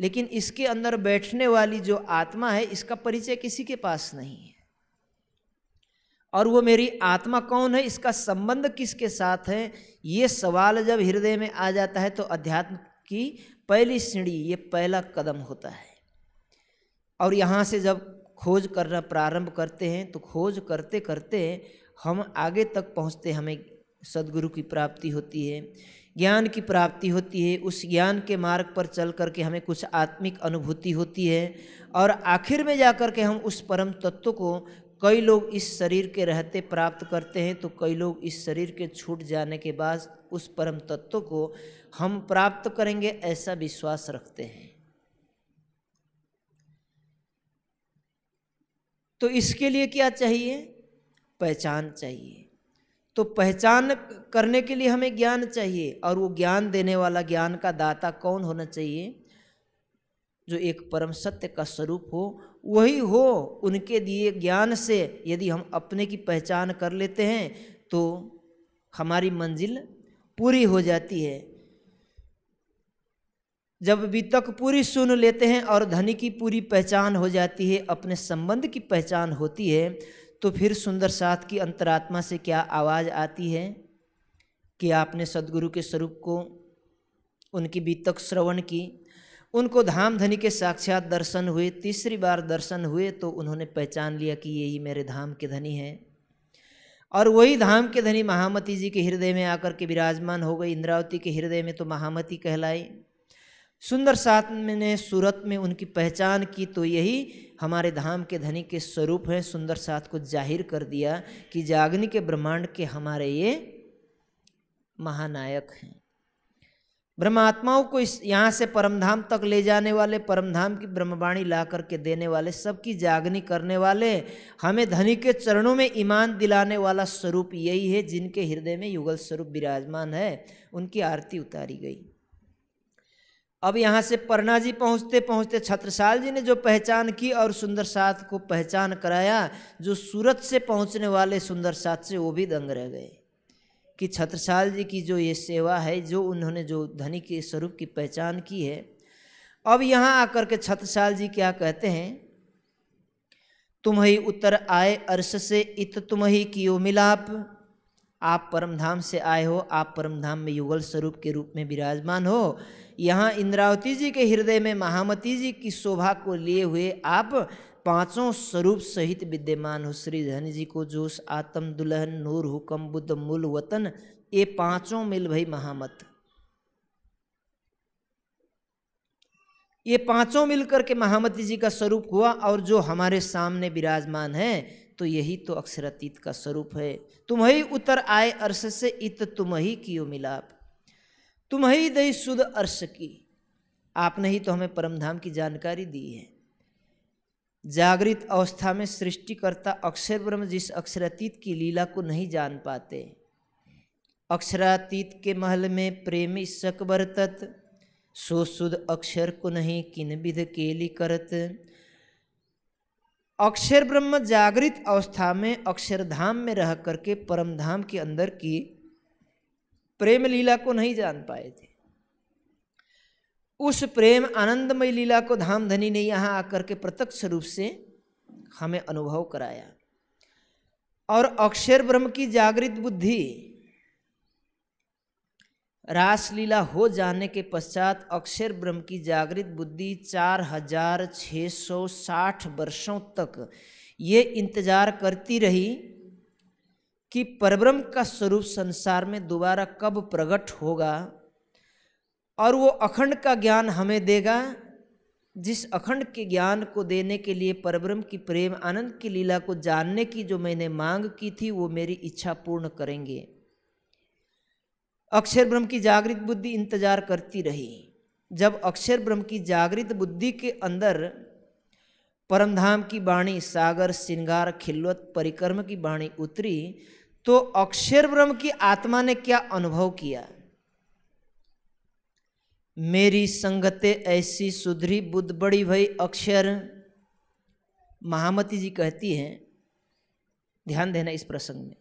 लेकिन इसके अंदर बैठने वाली जो आत्मा है इसका परिचय किसी के पास नहीं है और वो मेरी आत्मा कौन है इसका संबंध किसके साथ है ये सवाल जब हृदय में आ जाता है तो अध्यात्म की पहली सीढ़ी ये पहला कदम होता है और यहाँ से जब खोज करना प्रारंभ करते हैं तो खोज करते करते हम आगे तक पहुँचते हमें सदगुरु की प्राप्ति होती है ज्ञान की प्राप्ति होती है उस ज्ञान के मार्ग पर चल करके हमें कुछ आत्मिक अनुभूति होती है और आखिर में जा कर के हम उस परम तत्व को कई लोग इस शरीर के रहते प्राप्त करते हैं तो कई लोग इस शरीर के छूट जाने के बाद उस परम तत्व को हम प्राप्त करेंगे ऐसा विश्वास रखते हैं तो इसके लिए क्या चाहिए पहचान चाहिए तो पहचान करने के लिए हमें ज्ञान चाहिए और वो ज्ञान देने वाला ज्ञान का दाता कौन होना चाहिए जो एक परम सत्य का स्वरूप हो वही हो उनके दिए ज्ञान से यदि हम अपने की पहचान कर लेते हैं तो हमारी मंजिल पूरी हो जाती है जब तक पूरी सुन लेते हैं और धनी की पूरी पहचान हो जाती है अपने संबंध की पहचान होती है तो फिर सुंदर साथ की अंतरात्मा से क्या आवाज़ आती है कि आपने सदगुरु के स्वरूप को उनकी बीतक श्रवण की उनको धाम धनी के साक्षात दर्शन हुए तीसरी बार दर्शन हुए तो उन्होंने पहचान लिया कि यही मेरे धाम के धनी हैं और वही धाम के धनी महामती जी के हृदय में आकर के विराजमान हो गई इंद्रावती के हृदय में तो महामती कहलाई सुंदर सात ने सूरत में उनकी पहचान की तो यही हमारे धाम के धनी के स्वरूप हैं सुंदर सात को जाहिर कर दिया कि जागनी के ब्रह्मांड के हमारे ये महानायक हैं ब्रह्मात्माओं को इस यहाँ से परमधाम तक ले जाने वाले परमधाम की ब्रह्मवाणी ला करके देने वाले सबकी जागनी करने वाले हमें धनी के चरणों में ईमान दिलाने वाला स्वरूप यही है जिनके हृदय में युगल स्वरूप विराजमान है उनकी आरती उतारी गई अब यहाँ से परना जी पहुँचते पहुँचते छत्रसाल जी ने जो पहचान की और सुंदर साथ को पहचान कराया जो सूरत से पहुँचने वाले सुंदर साथ से वो भी दंग रह गए कि छत्रसाल जी की जो ये सेवा है जो उन्होंने जो धनी के स्वरूप की पहचान की है अब यहाँ आकर के छत्रसाल जी क्या कहते हैं तुम्हें उत्तर आए अर्श से इत तुम्हें कियो मिलाप आप परमधाम से आए हो आप परमधाम में युगल स्वरूप के रूप में विराजमान हो यहाँ इंद्रावती जी के हृदय में महामती जी की शोभा को लिए हुए आप पांचों स्वरूप सहित विद्यमान हो श्री धन जी को जोश आत्म दुल्हन नूर हुकम बुद्ध मूल वतन ये पांचों मिल भई महामत ये पांचों मिलकर के महामती जी का स्वरूप हुआ और जो हमारे सामने विराजमान है तो यही तो अक्षरातीत का स्वरूप है तुम ही उतर आए अर्श से इत तुम ही कियो मिलाप तुम ही दई शुद्ध अर्श की आपने ही तो हमें परमधाम की जानकारी दी है जागृत अवस्था में सृष्टिकर्ता अक्षर ब्रह्म जिस अक्षरातीत की लीला को नहीं जान पाते अक्षरातीत के महल में प्रेमी शक बरतत सो शुद्ध अक्षर को नहीं किन विध के लिए करत अक्षर ब्रह्म जागृत अवस्था में अक्षरधाम में रह करके परम धाम के अंदर की प्रेम लीला को नहीं जान पाए थे उस प्रेम आनंदमय लीला को धाम धनी ने यहाँ आकर के प्रत्यक्ष रूप से हमें अनुभव कराया और अक्षर ब्रह्म की जागृत बुद्धि रासलीला हो जाने के पश्चात अक्षर ब्रह्म की जागृत बुद्धि चार हजार छः सौ साठ वर्षों तक ये इंतजार करती रही कि परब्रह्म का स्वरूप संसार में दोबारा कब प्रकट होगा और वो अखंड का ज्ञान हमें देगा जिस अखंड के ज्ञान को देने के लिए परब्रह्म की प्रेम आनंद की लीला को जानने की जो मैंने मांग की थी वो मेरी इच्छा पूर्ण करेंगे अक्षर ब्रह्म की जागृत बुद्धि इंतजार करती रही जब अक्षर ब्रह्म की जागृत बुद्धि के अंदर परमधाम की बाणी सागर श्रृंगार खिल्वत परिक्रम की बाणी उतरी तो अक्षर ब्रह्म की आत्मा ने क्या अनुभव किया मेरी संगत ऐसी सुधरी बुद्ध बड़ी भई अक्षर महामती जी कहती हैं ध्यान देना इस प्रसंग में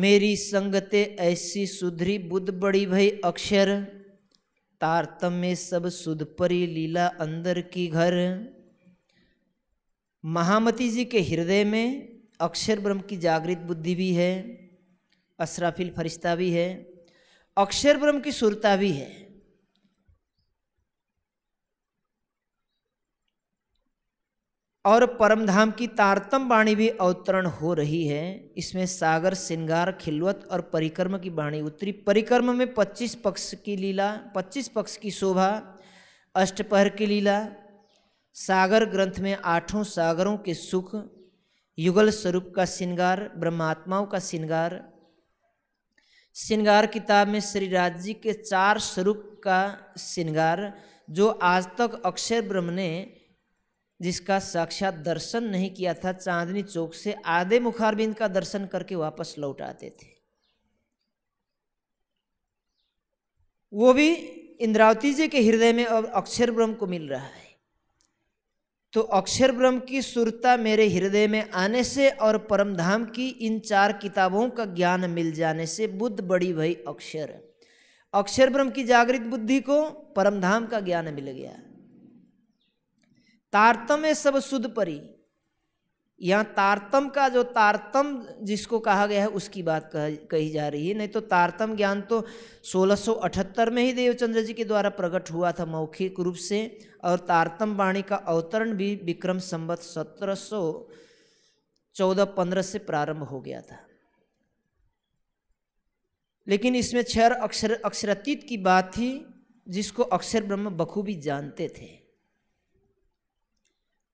मेरी संगत ऐसी सुधरी बुद्ध बड़ी भई अक्षर तारतम्य सब सुध परी लीला अंदर की घर महामती जी के हृदय में अक्षर ब्रह्म की जागृत बुद्धि भी है अशराफिल फरिश्ता भी है अक्षर ब्रह्म की सुरता भी है और परमधाम की तारतम वाणी भी अवतरण हो रही है इसमें सागर श्रृंगार खिलवत और परिक्रम की वाणी उत्तरी परिक्रम में 25 पक्ष की लीला 25 पक्ष की शोभा अष्टपहर की लीला सागर ग्रंथ में आठों सागरों के सुख युगल स्वरूप का श्रृंगार ब्रह्मात्माओं का श्रृंगार श्रृंगार किताब में श्री राज जी के चार स्वरूप का श्रृंगार जो आज तक अक्षर ब्रह्म ने जिसका साक्षात दर्शन नहीं किया था चांदनी चौक से आधे मुखारबिंद का दर्शन करके वापस लौट आते थे वो भी इंद्रावती जी के हृदय में अब अक्षर ब्रह्म को मिल रहा है तो अक्षर ब्रह्म की सुरता मेरे हृदय में आने से और परमधाम की इन चार किताबों का ज्ञान मिल जाने से बुद्ध बड़ी भई अक्षर अक्षर ब्रह्म की जागृत बुद्धि को परमधाम का ज्ञान मिल गया तारतम्य सब शुद्ध परी यहाँ तारतम का जो तारतम जिसको कहा गया है उसकी बात कह, कही जा रही है नहीं तो तारतम ज्ञान तो 1678 में ही देवचंद्र जी के द्वारा प्रकट हुआ था मौखिक रूप से और तारतम वाणी का अवतरण भी विक्रम संबत सत्रह सौ चौदह पंद्रह से प्रारंभ हो गया था लेकिन इसमें क्षर अक्षर अक्षरतीत की बात थी जिसको अक्षर ब्रह्म बखूबी जानते थे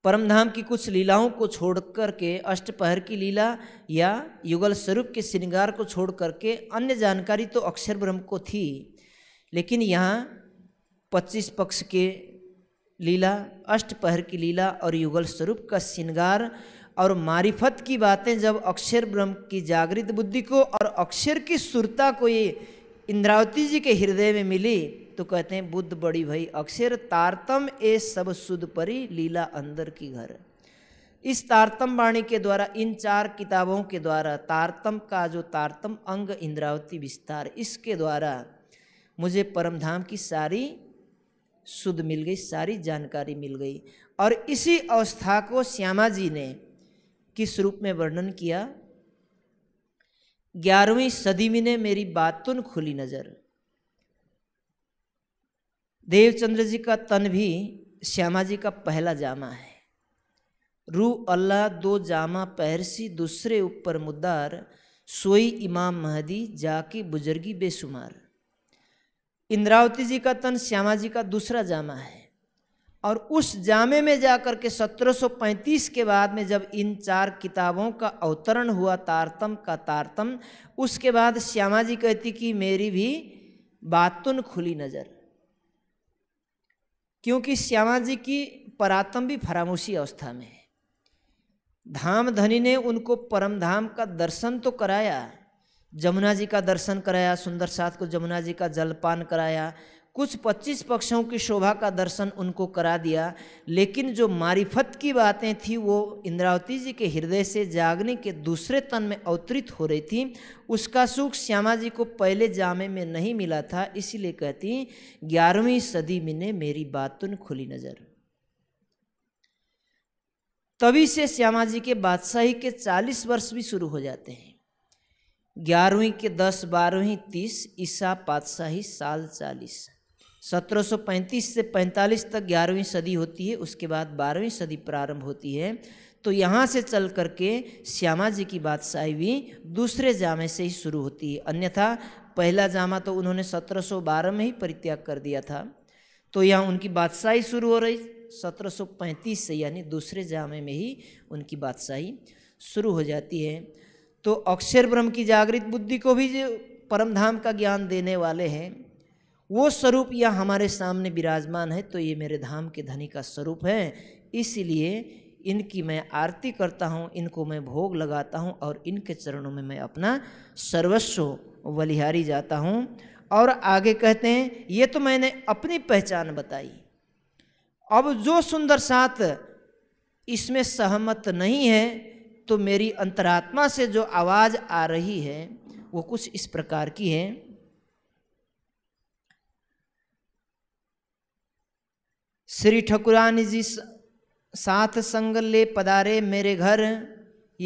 परमधाम की कुछ लीलाओं को छोड़ के अष्टपहर की लीला या युगल स्वरूप के श्रृंगार को छोड़ के अन्य जानकारी तो अक्षर ब्रह्म को थी लेकिन यहाँ पच्चीस पक्ष के लीला अष्टपहर की लीला और युगल स्वरूप का श्रृंगार और मारिफत की बातें जब अक्षर ब्रह्म की जागृत बुद्धि को और अक्षर की सुरता को ये इंद्रावती जी के हृदय में मिली तो कहते हैं बुद्ध बड़ी भाई अक्षर तारतम ए सब सुद परी लीला अंदर की घर इस तारतम वाणी के द्वारा इन चार किताबों के द्वारा तारतम का जो तारतम अंग इंद्रावती विस्तार इसके द्वारा मुझे परमधाम की सारी सुध मिल गई सारी जानकारी मिल गई और इसी अवस्था को श्यामा जी ने किस रूप में वर्णन किया ग्यारहवीं सदी में मेरी बातुन खुली नज़र देवचंद्र जी का तन भी श्यामा जी का पहला जामा है रू अल्लाह दो जामा पहरसी दूसरे ऊपर मुद्दार सोई इमाम महदी जाके बुजुर्गी बेशुमार इंद्रावती जी का तन श्यामा जी का दूसरा जामा है और उस जामे में जाकर के 1735 के बाद में जब इन चार किताबों का अवतरण हुआ तारतम का तारतम उसके बाद श्यामा जी कहती कि मेरी भी बातुन खुली नज़र क्योंकि श्यामा जी की परातम भी फरामोशी अवस्था में है धाम धनी ने उनको परम धाम का दर्शन तो कराया जमुना जी का दर्शन कराया सुंदर साथ को जमुना जी का जलपान कराया कुछ पच्चीस पक्षों की शोभा का दर्शन उनको करा दिया लेकिन जो मारिफत की बातें थी वो इंद्रावती जी के हृदय से जागने के दूसरे तन में अवतरित हो रही थी उसका सुख श्यामा जी को पहले जामे में नहीं मिला था इसीलिए कहती ग्यारहवीं सदी में ने मेरी बात खुली नज़र तभी से श्यामा जी के बादशाही के चालीस वर्ष भी शुरू हो जाते हैं ग्यारहवीं के दस बारहवीं तीस ईसा पातशाही साल चालीस 1735 से 45 तक ग्यारहवीं सदी होती है उसके बाद बारहवीं सदी प्रारंभ होती है तो यहाँ से चल करके श्यामा जी की बादशाही भी दूसरे जामे से ही शुरू होती है अन्यथा पहला जामा तो उन्होंने 1712 में ही परित्याग कर दिया था तो यहाँ उनकी बादशाही शुरू हो रही 1735 से यानी दूसरे जामे में ही उनकी बादशाही शुरू हो जाती है तो अक्षर ब्रह्म की जागृत बुद्धि को भी जो परमधाम का ज्ञान देने वाले हैं वो स्वरूप यह हमारे सामने विराजमान है तो ये मेरे धाम के धनी का स्वरूप है इसलिए इनकी मैं आरती करता हूँ इनको मैं भोग लगाता हूँ और इनके चरणों में मैं अपना सर्वस्व बलिहारी जाता हूँ और आगे कहते हैं ये तो मैंने अपनी पहचान बताई अब जो सुंदर साथ इसमें सहमत नहीं है तो मेरी अंतरात्मा से जो आवाज़ आ रही है वो कुछ इस प्रकार की है श्री ठकुरानी जी साथ संग ले पधारे मेरे घर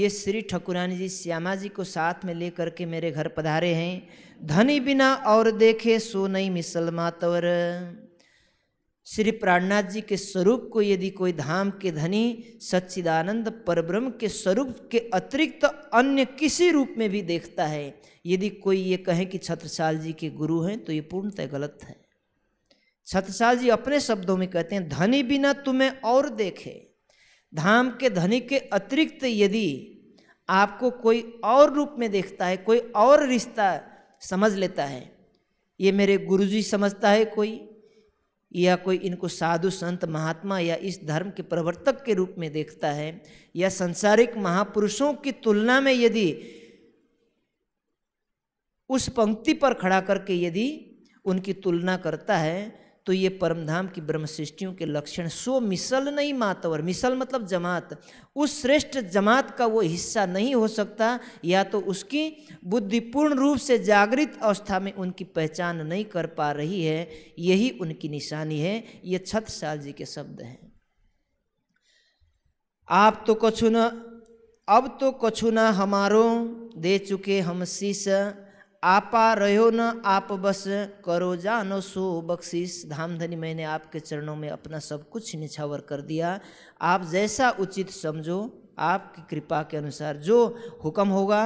ये श्री ठकुरानी जी श्यामा जी को साथ में ले करके मेरे घर पधारे हैं धनी बिना और देखे सो नहीं मिसल मातवर श्री प्राणनाथ जी के स्वरूप को यदि कोई धाम के धनी सच्चिदानंद परब्रह्म के स्वरूप के अतिरिक्त तो अन्य किसी रूप में भी देखता है यदि कोई ये कहे कि छत्रसाल जी के गुरु हैं तो ये पूर्णतः गलत है छतसाल जी अपने शब्दों में कहते हैं धनी बिना तुम्हें और देखे धाम के धनी के अतिरिक्त यदि आपको कोई और रूप में देखता है कोई और रिश्ता समझ लेता है ये मेरे गुरुजी समझता है कोई या कोई इनको साधु संत महात्मा या इस धर्म के प्रवर्तक के रूप में देखता है या संसारिक महापुरुषों की तुलना में यदि उस पंक्ति पर खड़ा करके यदि उनकी तुलना करता है तो ये परमधाम की ब्रह्म सृष्टियों के लक्षण सो मिसल नहीं मातवर मिसल मतलब जमात उस श्रेष्ठ जमात का वो हिस्सा नहीं हो सकता या तो उसकी बुद्धिपूर्ण रूप से जागृत अवस्था में उनकी पहचान नहीं कर पा रही है यही उनकी निशानी है ये छत साल जी के शब्द हैं आप तो कछु न अब तो कछु न हमारों दे चुके हम शीश आपा रहो न आप बस करो जानो सो धाम धामधनी मैंने आपके चरणों में अपना सब कुछ निछावर कर दिया आप जैसा उचित समझो आपकी कृपा के अनुसार जो हुक्म होगा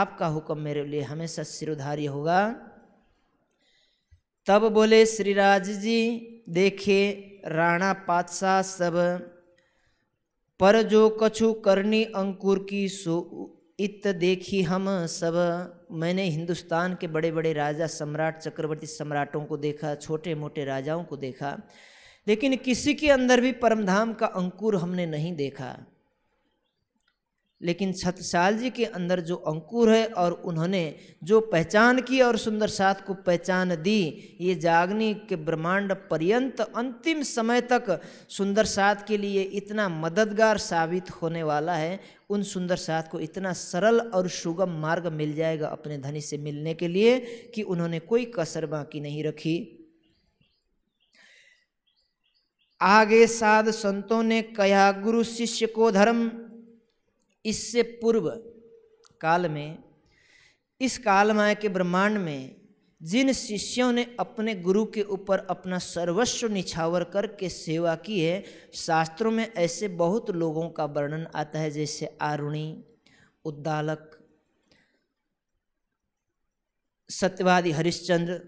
आपका हुक्म मेरे लिए हमेशा सिरोधार्य होगा तब बोले श्रीराज जी देखे राणा पातशाह सब पर जो कछु करनी अंकुर की सो इत देखी हम सब मैंने हिंदुस्तान के बड़े बड़े राजा सम्राट चक्रवर्ती सम्राटों को देखा छोटे मोटे राजाओं को देखा लेकिन किसी के अंदर भी परमधाम का अंकुर हमने नहीं देखा लेकिन छतसाल जी के अंदर जो अंकुर है और उन्होंने जो पहचान की और सुंदर सात को पहचान दी ये जागनी के ब्रह्मांड पर्यंत अंतिम समय तक सुंदर सात के लिए इतना मददगार साबित होने वाला है उन सुंदर सात को इतना सरल और सुगम मार्ग मिल जाएगा अपने धनी से मिलने के लिए कि उन्होंने कोई कसर बाकी नहीं रखी आगे साध संतों ने कया गुरु शिष्य को धर्म इससे पूर्व काल में इस कालमय के ब्रह्मांड में जिन शिष्यों ने अपने गुरु के ऊपर अपना सर्वस्व निछावर करके सेवा की है शास्त्रों में ऐसे बहुत लोगों का वर्णन आता है जैसे आरुणी उद्दालक सत्यवादी हरिश्चंद्र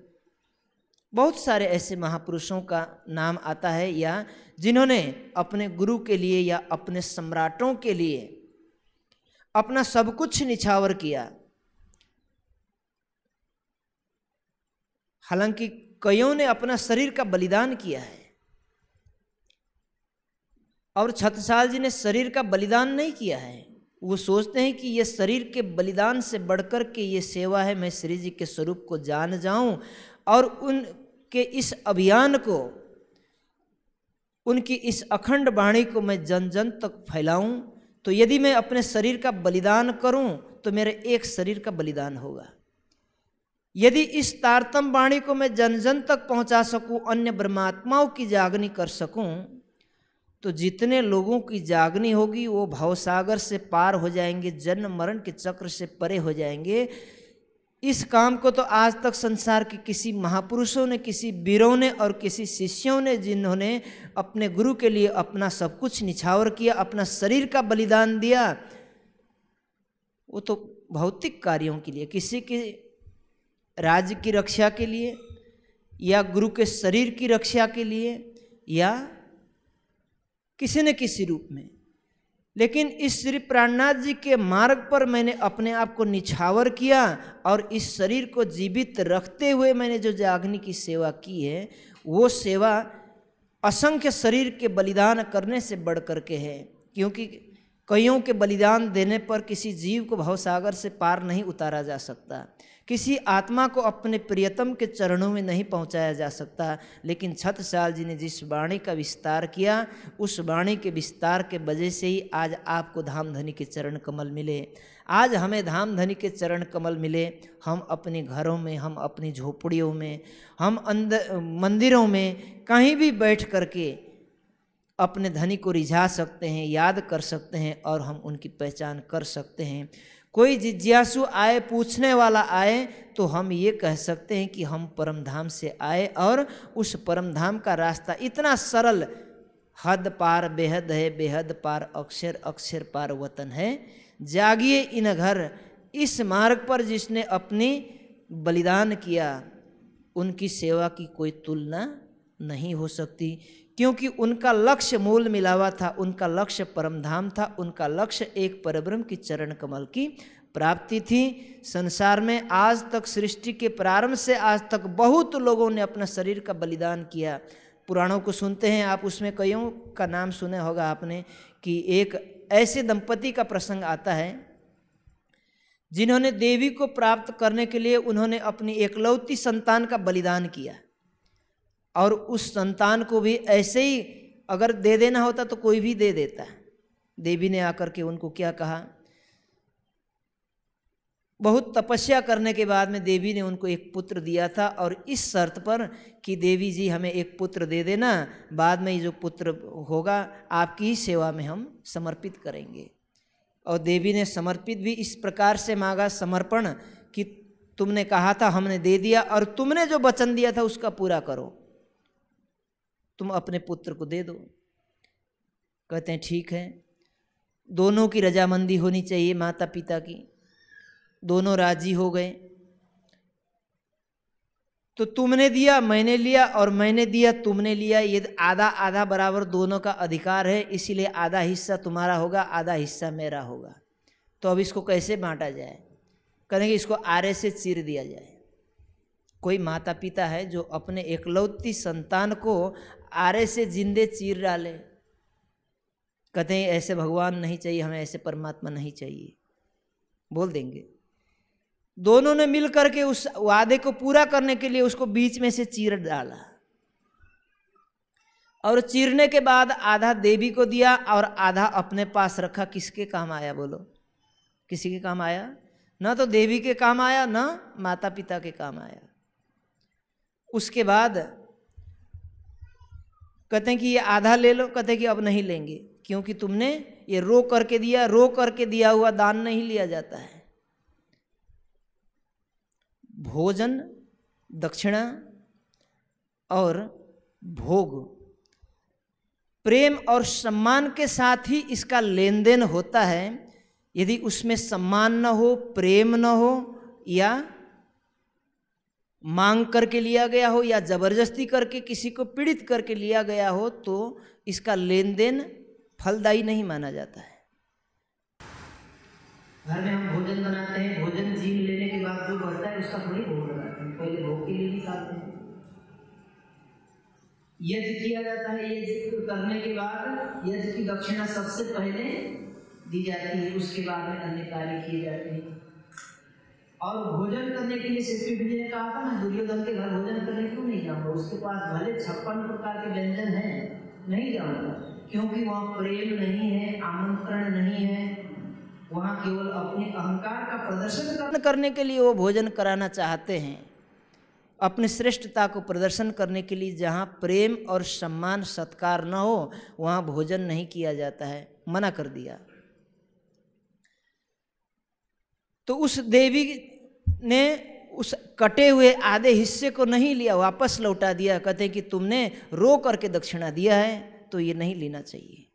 बहुत सारे ऐसे महापुरुषों का नाम आता है या जिन्होंने अपने गुरु के लिए या अपने सम्राटों के लिए अपना सब कुछ निछावर किया हालांकि कईयों ने अपना शरीर का बलिदान किया है और छतसाल जी ने शरीर का बलिदान नहीं किया है वो सोचते हैं कि ये शरीर के बलिदान से बढ़कर के ये सेवा है मैं श्री जी के स्वरूप को जान जाऊं और उनके इस अभियान को उनकी इस अखंड वाणी को मैं जन जन तक फैलाऊं तो यदि मैं अपने शरीर का बलिदान करूं तो मेरे एक शरीर का बलिदान होगा यदि इस तारतम वाणी को मैं जन जन तक पहुंचा सकूं अन्य ब्रह्मात्माओं की जागनी कर सकूं तो जितने लोगों की जागनी होगी वो भावसागर से पार हो जाएंगे जन्म मरण के चक्र से परे हो जाएंगे इस काम को तो आज तक संसार के किसी महापुरुषों ने किसी वीरों ने और किसी शिष्यों ने जिन्होंने अपने गुरु के लिए अपना सब कुछ निछावर किया अपना शरीर का बलिदान दिया वो तो भौतिक कार्यों के लिए किसी के राज्य की रक्षा के लिए या गुरु के शरीर की रक्षा के लिए या किसी न किसी रूप में लेकिन इस श्री प्राणनाथ जी के मार्ग पर मैंने अपने आप को निछावर किया और इस शरीर को जीवित रखते हुए मैंने जो जाग्नि की सेवा की है वो सेवा असंख्य शरीर के बलिदान करने से बढ़ कर के है क्योंकि कईयों के बलिदान देने पर किसी जीव को भवसागर से पार नहीं उतारा जा सकता किसी आत्मा को अपने प्रियतम के चरणों में नहीं पहुंचाया जा सकता लेकिन साल जी ने जिस वाणी का विस्तार किया उस वाणी के विस्तार के वजह से ही आज आपको धाम धनी के चरण कमल मिले आज हमें धाम धनी के चरण कमल मिले हम अपने घरों में हम अपनी झोपड़ियों में हम अंदर मंदिरों में कहीं भी बैठ करके अपने धनी को रिझा सकते हैं याद कर सकते हैं और हम उनकी पहचान कर सकते हैं कोई जिज्ञासु आए पूछने वाला आए तो हम ये कह सकते हैं कि हम परमधाम से आए और उस परम धाम का रास्ता इतना सरल हद पार बेहद है बेहद पार अक्षर अक्षर पार वतन है जागिए इन घर इस मार्ग पर जिसने अपनी बलिदान किया उनकी सेवा की कोई तुलना नहीं हो सकती क्योंकि उनका लक्ष्य मूल मिलावा था उनका लक्ष्य परमधाम था उनका लक्ष्य एक परब्रह्म की चरण कमल की प्राप्ति थी संसार में आज तक सृष्टि के प्रारंभ से आज तक बहुत लोगों ने अपना शरीर का बलिदान किया पुराणों को सुनते हैं आप उसमें कईयों का नाम सुने होगा आपने कि एक ऐसे दंपति का प्रसंग आता है जिन्होंने देवी को प्राप्त करने के लिए उन्होंने अपनी एकलौती संतान का बलिदान किया और उस संतान को भी ऐसे ही अगर दे देना होता तो कोई भी दे देता देवी ने आकर के उनको क्या कहा बहुत तपस्या करने के बाद में देवी ने उनको एक पुत्र दिया था और इस शर्त पर कि देवी जी हमें एक पुत्र दे देना बाद में ये जो पुत्र होगा आपकी ही सेवा में हम समर्पित करेंगे और देवी ने समर्पित भी इस प्रकार से मांगा समर्पण कि तुमने कहा था हमने दे दिया और तुमने जो वचन दिया था उसका पूरा करो तुम अपने पुत्र को दे दो कहते हैं ठीक है दोनों की रजामंदी होनी चाहिए माता पिता की दोनों राजी हो गए तो तुमने दिया मैंने लिया और मैंने दिया तुमने लिया ये आधा आधा बराबर दोनों का अधिकार है इसीलिए आधा हिस्सा तुम्हारा होगा आधा हिस्सा मेरा होगा तो अब इसको कैसे बांटा जाए कहेंगे इसको आरे से चीर दिया जाए कोई माता पिता है जो अपने एकलौती संतान को आरे से जिंदे चीर डाले कहते हैं ऐसे भगवान नहीं चाहिए हमें ऐसे परमात्मा नहीं चाहिए बोल देंगे दोनों ने मिल करके उस वादे को पूरा करने के लिए उसको बीच में से चीर डाला और चीरने के बाद आधा देवी को दिया और आधा अपने पास रखा किसके काम आया बोलो किसी के काम आया ना तो देवी के काम आया ना माता पिता के काम आया उसके बाद कहते हैं कि ये आधा ले लो कहते हैं कि अब नहीं लेंगे क्योंकि तुमने ये रो करके दिया रो करके दिया हुआ दान नहीं लिया जाता है भोजन दक्षिणा और भोग प्रेम और सम्मान के साथ ही इसका लेन देन होता है यदि उसमें सम्मान न हो प्रेम न हो या मांग करके लिया गया हो या जबरदस्ती करके किसी को पीड़ित करके लिया गया हो तो इसका लेन देन फलदायी नहीं माना जाता है घर में हम भोजन बनाते हैं भोजन जीव लेने के बाद जो बचता है उसका थोड़ी भोग लगाते हैं पहले भोग के लिए खाते हैं यज्ञ किया जाता है यज्ञ करने के बाद यज्ञ की दक्षिणा सबसे पहले दी जाती है उसके बाद में अन्य कार्य किए जाते हैं और भोजन करने के लिए सिर्फ कृष्ण ने कहा था ना दुर्योधन के घर भोजन करने क्यों नहीं जाऊंगा उसके पास भले छप्पन प्रकार के व्यंजन हैं नहीं जाऊंगा क्योंकि वहाँ प्रेम नहीं है आमंत्रण नहीं है वहाँ केवल अपने अहंकार का प्रदर्शन करने के लिए वो भोजन कराना चाहते हैं अपनी श्रेष्ठता को प्रदर्शन करने के लिए जहाँ प्रेम और सम्मान सत्कार न हो वहाँ भोजन नहीं किया जाता है मना कर दिया तो उस देवी ने उस कटे हुए आधे हिस्से को नहीं लिया वापस लौटा दिया कहते कि तुमने रो करके दक्षिणा दिया है तो ये नहीं लेना चाहिए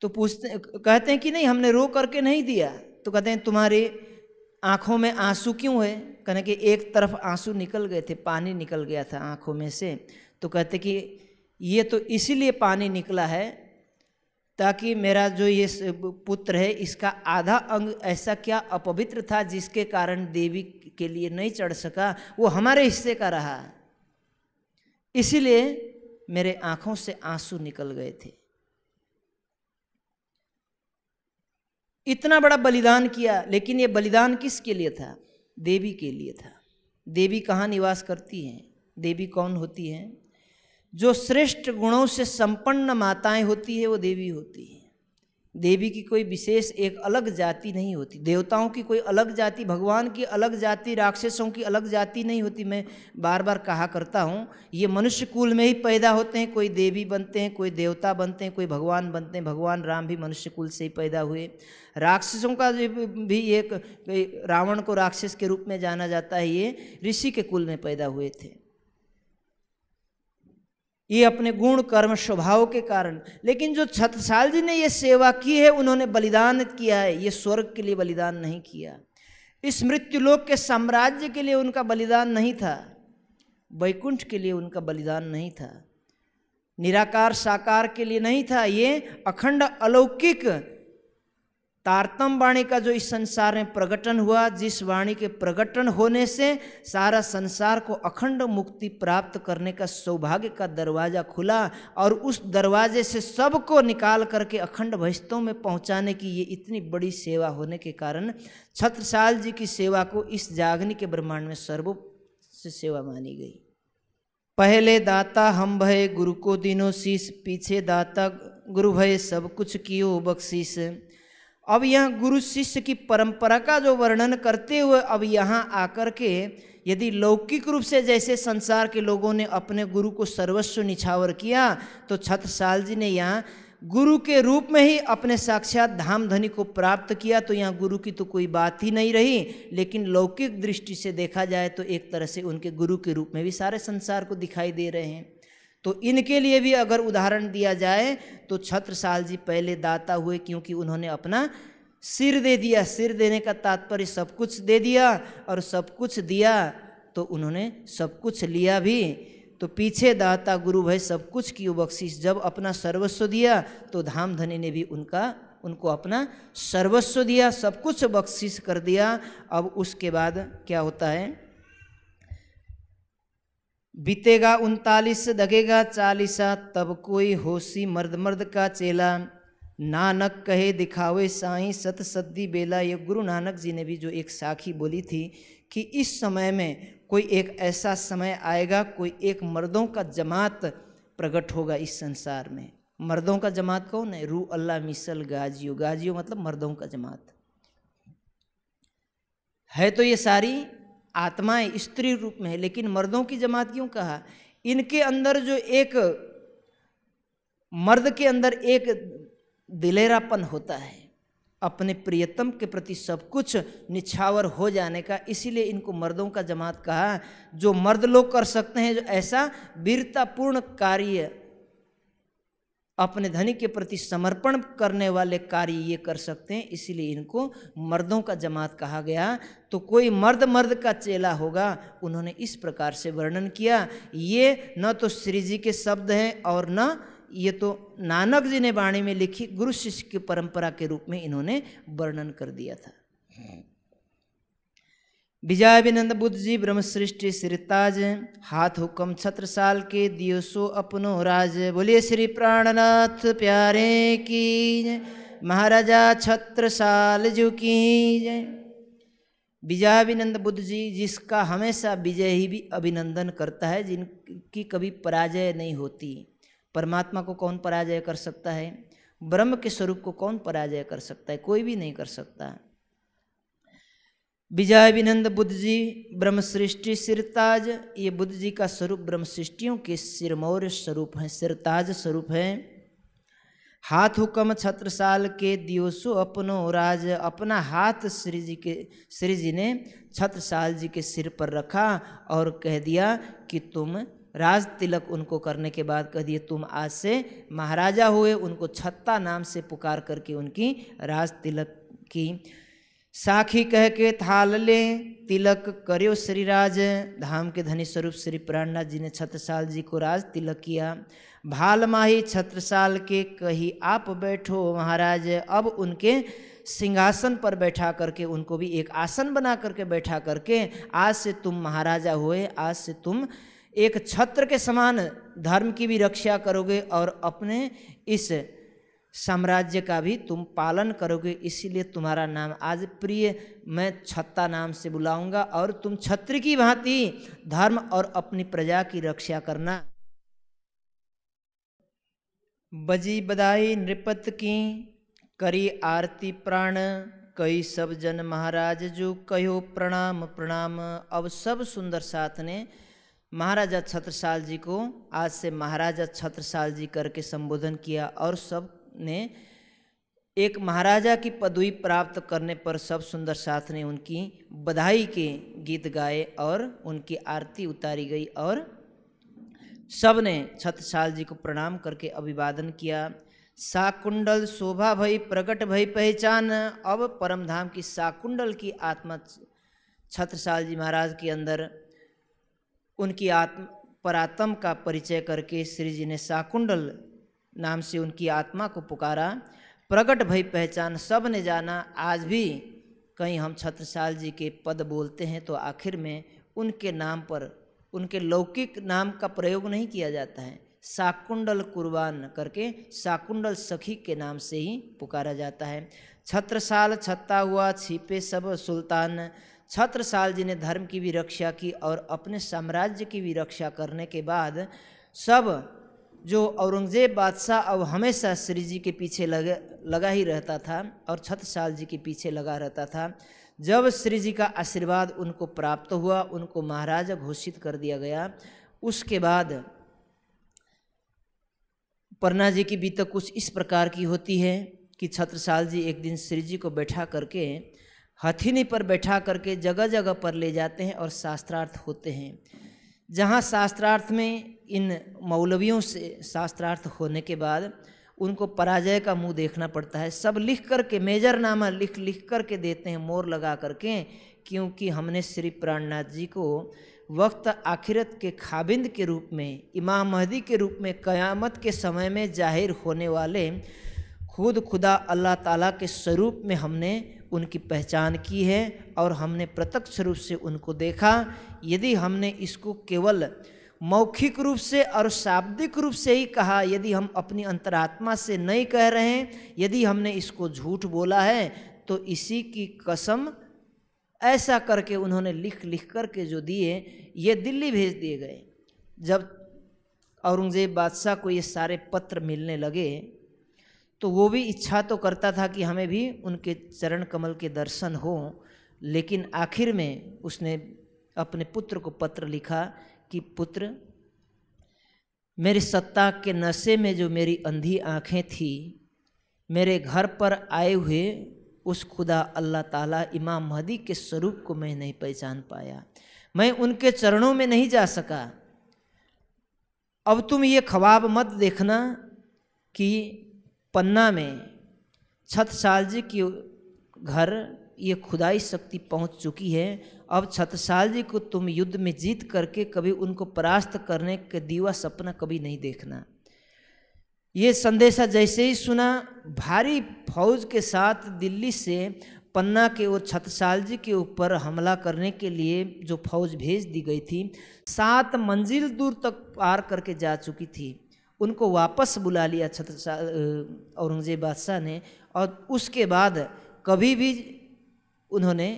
तो पूछते कहते हैं कि नहीं हमने रो करके नहीं दिया तो कहते हैं तुम्हारे आंखों में आंसू क्यों है कहने कि एक तरफ आंसू निकल गए थे पानी निकल गया था आंखों में से तो कहते कि ये तो इसीलिए पानी निकला है ताकि मेरा जो ये पुत्र है इसका आधा अंग ऐसा क्या अपवित्र था जिसके कारण देवी के लिए नहीं चढ़ सका वो हमारे हिस्से का रहा इसीलिए मेरे आंखों से आंसू निकल गए थे इतना बड़ा बलिदान किया लेकिन ये बलिदान किसके लिए था देवी के लिए था देवी कहाँ निवास करती हैं देवी कौन होती हैं जो श्रेष्ठ गुणों से संपन्न माताएं होती है वो देवी होती है देवी की कोई विशेष एक अलग जाति नहीं होती देवताओं की कोई अलग जाति भगवान की अलग जाति राक्षसों की अलग जाति नहीं होती मैं बार बार कहा करता हूँ ये मनुष्य कुल में ही पैदा होते हैं कोई देवी बनते हैं कोई देवता बनते हैं कोई भगवान बनते हैं भगवान राम भी मनुष्य कुल से ही पैदा हुए राक्षसों का भी एक रावण को राक्षस के रूप में जाना जाता है ये ऋषि के कुल में पैदा हुए थे ये अपने गुण कर्म स्वभाव के कारण लेकिन जो छत्रसाल जी ने ये सेवा की है उन्होंने बलिदान किया है ये स्वर्ग के लिए बलिदान नहीं किया इस मृत्युलोक के साम्राज्य के लिए उनका बलिदान नहीं था वैकुंठ के लिए उनका बलिदान नहीं था निराकार साकार के लिए नहीं था ये अखंड अलौकिक तारतम वाणी का जो इस संसार में प्रकटन हुआ जिस वाणी के प्रकटन होने से सारा संसार को अखंड मुक्ति प्राप्त करने का सौभाग्य का दरवाज़ा खुला और उस दरवाजे से सबको निकाल करके अखंड भैस्तों में पहुंचाने की ये इतनी बड़ी सेवा होने के कारण छत्रसाल जी की सेवा को इस जागनी के ब्रह्मांड में सर्व से सेवा मानी गई पहले दाता हम भय गुरु को दिनों शीश पीछे दाता गुरु भय सब कुछ कियो बख्शीश अब यह गुरु शिष्य की परंपरा का जो वर्णन करते हुए अब यहाँ आकर के यदि लौकिक रूप से जैसे संसार के लोगों ने अपने गुरु को सर्वस्व निछावर किया तो छत्रसाल जी ने यहाँ गुरु के रूप में ही अपने साक्षात धाम धनी को प्राप्त किया तो यहाँ गुरु की तो कोई बात ही नहीं रही लेकिन लौकिक दृष्टि से देखा जाए तो एक तरह से उनके गुरु के रूप में भी सारे संसार को दिखाई दे रहे हैं तो इनके लिए भी अगर उदाहरण दिया जाए तो छत्रसाल जी पहले दाता हुए क्योंकि उन्होंने अपना सिर दे दिया सिर देने का तात्पर्य सब कुछ दे दिया और सब कुछ दिया तो उन्होंने सब कुछ लिया भी तो पीछे दाता गुरु भय सब कुछ की बख्शिश जब अपना सर्वस्व दिया तो धाम धनी ने भी उनका उनको अपना सर्वस्व दिया सब कुछ बख्शिश कर दिया अब उसके बाद क्या होता है बीतेगा उनतालीस दगेगा चालीसा तब कोई होशी मर्द मर्द का चेला नानक कहे दिखावे साई सत सद्दी बेला ये गुरु नानक जी ने भी जो एक साखी बोली थी कि इस समय में कोई एक ऐसा समय आएगा कोई एक मर्दों का जमात प्रकट होगा इस संसार में मर्दों का जमात कौन है रू अल्लाह मिसल गाजियो गाजियो मतलब मर्दों का जमात है तो ये सारी आत्माएं स्त्री रूप में है लेकिन मर्दों की जमात क्यों कहा इनके अंदर जो एक मर्द के अंदर एक दिलेरापन होता है अपने प्रियतम के प्रति सब कुछ निछावर हो जाने का इसीलिए इनको मर्दों का जमात कहा जो मर्द लोग कर सकते हैं जो ऐसा वीरतापूर्ण कार्य अपने धनी के प्रति समर्पण करने वाले कार्य ये कर सकते हैं इसलिए इनको मर्दों का जमात कहा गया तो कोई मर्द मर्द का चेला होगा उन्होंने इस प्रकार से वर्णन किया ये न तो श्री जी के शब्द हैं और न ये तो नानक जी ने वाणी में लिखी गुरु शिष्य की परंपरा के रूप में इन्होंने वर्णन कर दिया था हम्म। विजयाभिनंद बुद्ध जी ब्रह्मसृष्टि श्रीताज हाथ हुक्म छत्र साल के दियो सो अपनो राज बोलिए श्री प्राणनाथ प्यारे की महाराजा छत्र साल जो की विजयाभिनंद बुद्ध जी जिसका हमेशा विजय ही भी अभिनंदन करता है जिनकी कभी पराजय नहीं होती परमात्मा को कौन पराजय कर सकता है ब्रह्म के स्वरूप को कौन पराजय कर सकता है कोई भी नहीं कर सकता विजय विनंद बुद्ध जी ब्रह्म सृष्टि सिरताज ये बुद्ध जी का स्वरूप ब्रह्म सृष्टियों के सिरमौर स्वरूप हैं सिरताज स्वरूप हैं हाथ हुक्म छत्रसाल के दियोसो अपनो राज अपना हाथ श्री जी के श्री जी ने छत्रसाल जी के सिर पर रखा और कह दिया कि तुम राज तिलक उनको करने के बाद कह दिए तुम आज से महाराजा हुए उनको छत्ता नाम से पुकार करके उनकी राज तिलक की साखी कह के थाल ले तिलक करो श्रीराज धाम के धनी स्वरूप श्री प्राणनाथ जी ने छत्रसाल जी को राज तिलक किया भाल माही छत्रसाल के कही आप बैठो महाराज अब उनके सिंहासन पर बैठा करके उनको भी एक आसन बना करके बैठा करके आज से तुम महाराजा हुए आज से तुम एक छत्र के समान धर्म की भी रक्षा करोगे और अपने इस साम्राज्य का भी तुम पालन करोगे इसीलिए तुम्हारा नाम आज प्रिय मैं छत्ता नाम से बुलाऊंगा और तुम छत्र की भांति धर्म और अपनी प्रजा की रक्षा करना बजी बदाई नृपत की करी आरती प्राण कई सब जन महाराज जो कहो प्रणाम प्रणाम अब सब सुंदर साथ ने महाराजा छत्रसाल जी को आज से महाराजा छत्रसाल जी करके संबोधन किया और सब ने एक महाराजा की पदवी प्राप्त करने पर सब सुंदर साथ ने उनकी बधाई के गीत गाए और उनकी आरती उतारी गई और सब ने छतसाल जी को प्रणाम करके अभिवादन किया साकुंडल शोभा भई प्रकट भई पहचान अब परमधाम की साकुंडल की आत्मा छत्रसाल जी महाराज के अंदर उनकी आत्म परात्म का परिचय करके श्री जी ने साकुंडल नाम से उनकी आत्मा को पुकारा प्रकट भई पहचान सब ने जाना आज भी कहीं हम छत्रसाल जी के पद बोलते हैं तो आखिर में उनके नाम पर उनके लौकिक नाम का प्रयोग नहीं किया जाता है साकुंडल कुर्बान करके साकुंडल सखी के नाम से ही पुकारा जाता है छत्रसाल छत्ता हुआ छिपे सब सुल्तान छत्रसाल जी ने धर्म की भी रक्षा की और अपने साम्राज्य की भी रक्षा करने के बाद सब जो औरंगज़ेब बादशाह अब हमेशा श्री जी के पीछे लगे लगा ही रहता था और छतसाल जी के पीछे लगा रहता था जब श्री जी का आशीर्वाद उनको प्राप्त हुआ उनको महाराजा घोषित कर दिया गया उसके बाद परना जी की बीतक कुछ इस प्रकार की होती है कि छत्रसाल जी एक दिन श्री जी को बैठा करके हथिनी पर बैठा करके जगह जगह पर ले जाते हैं और शास्त्रार्थ होते हैं जहाँ शास्त्रार्थ में इन मौलवियों से शास्त्रार्थ होने के बाद उनको पराजय का मुंह देखना पड़ता है सब लिख करके मेजर नामा लिख लिख करके देते हैं मोर लगा करके क्योंकि हमने श्री प्राणनाथ जी को वक्त आखिरत के खाबिंद के रूप में इमाम महदी के रूप में क़यामत के समय में जाहिर होने वाले खुद खुदा अल्लाह ताला के स्वरूप में हमने उनकी पहचान की है और हमने प्रत्यक्ष रूप से उनको देखा यदि हमने इसको केवल मौखिक रूप से और शाब्दिक रूप से ही कहा यदि हम अपनी अंतरात्मा से नहीं कह रहे हैं यदि हमने इसको झूठ बोला है तो इसी की कसम ऐसा करके उन्होंने लिख लिख करके जो दिए ये दिल्ली भेज दिए गए जब औरंगज़ेब बादशाह को ये सारे पत्र मिलने लगे तो वो भी इच्छा तो करता था कि हमें भी उनके चरण कमल के दर्शन हो लेकिन आखिर में उसने अपने पुत्र को पत्र लिखा कि पुत्र मेरी सत्ता के नशे में जो मेरी अंधी आँखें थी मेरे घर पर आए हुए उस खुदा अल्लाह ताला इमाम महदी के स्वरूप को मैं नहीं पहचान पाया मैं उनके चरणों में नहीं जा सका अब तुम ये ख्वाब मत देखना कि पन्ना में छतसाल जी की घर ये खुदाई शक्ति पहुंच चुकी है अब छतसाल जी को तुम युद्ध में जीत करके कभी उनको परास्त करने के दीवा सपना कभी नहीं देखना ये संदेशा जैसे ही सुना भारी फौज के साथ दिल्ली से पन्ना के वो छतसाल जी के ऊपर हमला करने के लिए जो फौज भेज दी गई थी सात मंजिल दूर तक पार करके जा चुकी थी उनको वापस बुला लिया औरंगज़ेब बादशाह ने और उसके बाद कभी भी उन्होंने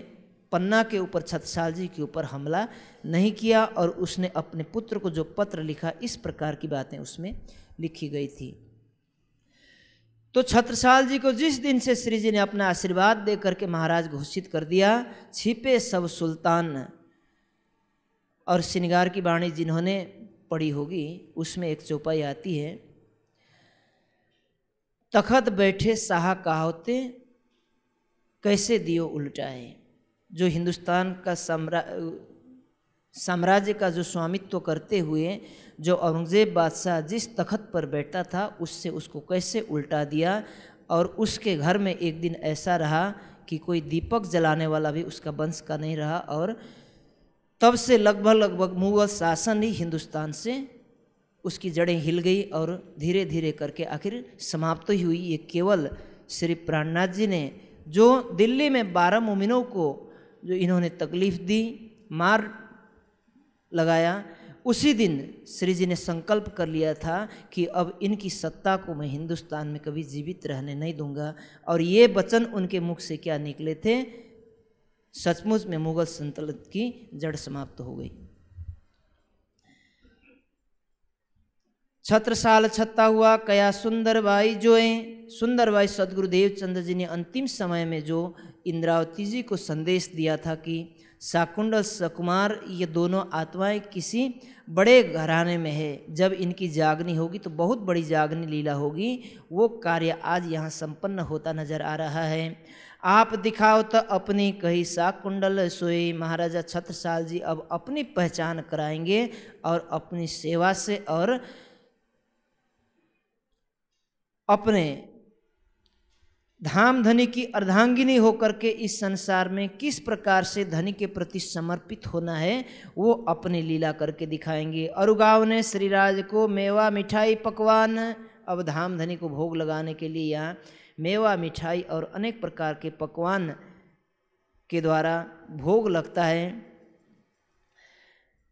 पन्ना के ऊपर छत्रसाल जी के ऊपर हमला नहीं किया और उसने अपने पुत्र को जो पत्र लिखा इस प्रकार की बातें उसमें लिखी गई थी तो छत्रसाल जी को जिस दिन से श्री जी ने अपना आशीर्वाद दे करके महाराज घोषित कर दिया छिपे सब सुल्तान और श्रृंगार की वाणी जिन्होंने पड़ी होगी उसमें एक चौपाई आती है तखत बैठे साहा कहावते कैसे दियो उल्टाए जो हिंदुस्तान का साम्रा साम्राज्य का जो स्वामित्व करते हुए जो औरंगज़ेब बादशाह जिस तखत पर बैठता था उससे उसको कैसे उल्टा दिया और उसके घर में एक दिन ऐसा रहा कि कोई दीपक जलाने वाला भी उसका वंश का नहीं रहा और तब से लगभग लगभग मुगल शासन ही हिंदुस्तान से उसकी जड़ें हिल गई और धीरे धीरे करके आखिर समाप्त तो ही हुई ये केवल श्री प्राणनाथ जी ने जो दिल्ली में बारह मुमिनों को जो इन्होंने तकलीफ दी मार लगाया उसी दिन श्री जी ने संकल्प कर लिया था कि अब इनकी सत्ता को मैं हिंदुस्तान में कभी जीवित रहने नहीं दूंगा और ये वचन उनके मुख से क्या निकले थे सचमुच में मुगल संतुलन की जड़ समाप्त हो गई छत्रसाल छत्ता हुआ कया सुंदरबाई सुंदर सुंदरबाई सदगुरुदेव चंद्र जी ने अंतिम समय में जो इंद्रावती जी को संदेश दिया था कि साकुंड सकुमार ये दोनों आत्माएं किसी बड़े घराने में है जब इनकी जागनी होगी तो बहुत बड़ी जागनी लीला होगी वो कार्य आज यहाँ संपन्न होता नजर आ रहा है आप दिखाओ तो अपनी कही सा कुंडल सोई महाराजा छत्रसाल जी अब अपनी पहचान कराएंगे और अपनी सेवा से और अपने धाम धनी की अर्धांगिनी होकर के इस संसार में किस प्रकार से धनी के प्रति समर्पित होना है वो अपनी लीला करके दिखाएंगे अरुगाव ने श्रीराज को मेवा मिठाई पकवान अब धाम धनी को भोग लगाने के लिए यहाँ मेवा मिठाई और अनेक प्रकार के पकवान के द्वारा भोग लगता है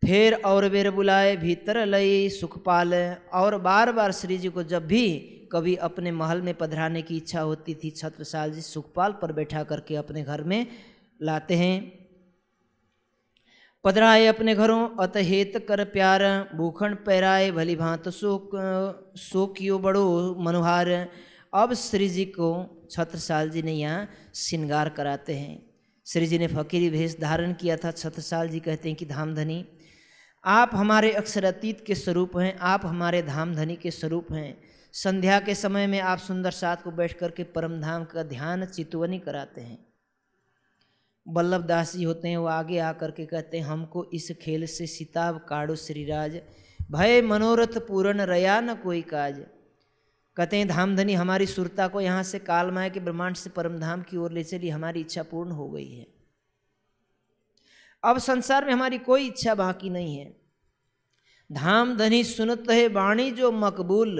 फिर और बेर बुलाए भीतर लई सुखपाल और बार बार श्री जी को जब भी कभी अपने महल में पधराने की इच्छा होती थी छत्रसाल जी सुखपाल पर बैठा करके अपने घर में लाते हैं पधराए अपने घरों अतहेत कर प्यार भूखंड पैराए भली भांत शोक कियो बड़ो मनोहार अब श्री जी को छत्रसाल जी ने यहाँ श्रृंगार कराते हैं श्री जी ने फकीरी भेष धारण किया था छत्रसाल जी कहते हैं कि धामधनी आप हमारे अक्षरातीत के स्वरूप हैं आप हमारे धामधनी के स्वरूप हैं संध्या के समय में आप सुंदर साथ को बैठ कर के परम धाम का ध्यान चितवनी कराते हैं बल्लभ दास जी होते हैं वो आगे आकर के कहते हैं हमको इस खेल से सिताब काड़ो श्रीराज भय मनोरथ पूर्ण रया न कोई काज कहते हैं धामधनी हमारी सुरता को यहाँ से काल माया के ब्रह्मांड से परम धाम की ओर ले चली हमारी इच्छा पूर्ण हो गई है अब संसार में हमारी कोई इच्छा बाकी नहीं है धाम धनी सुनत है वाणी जो मकबूल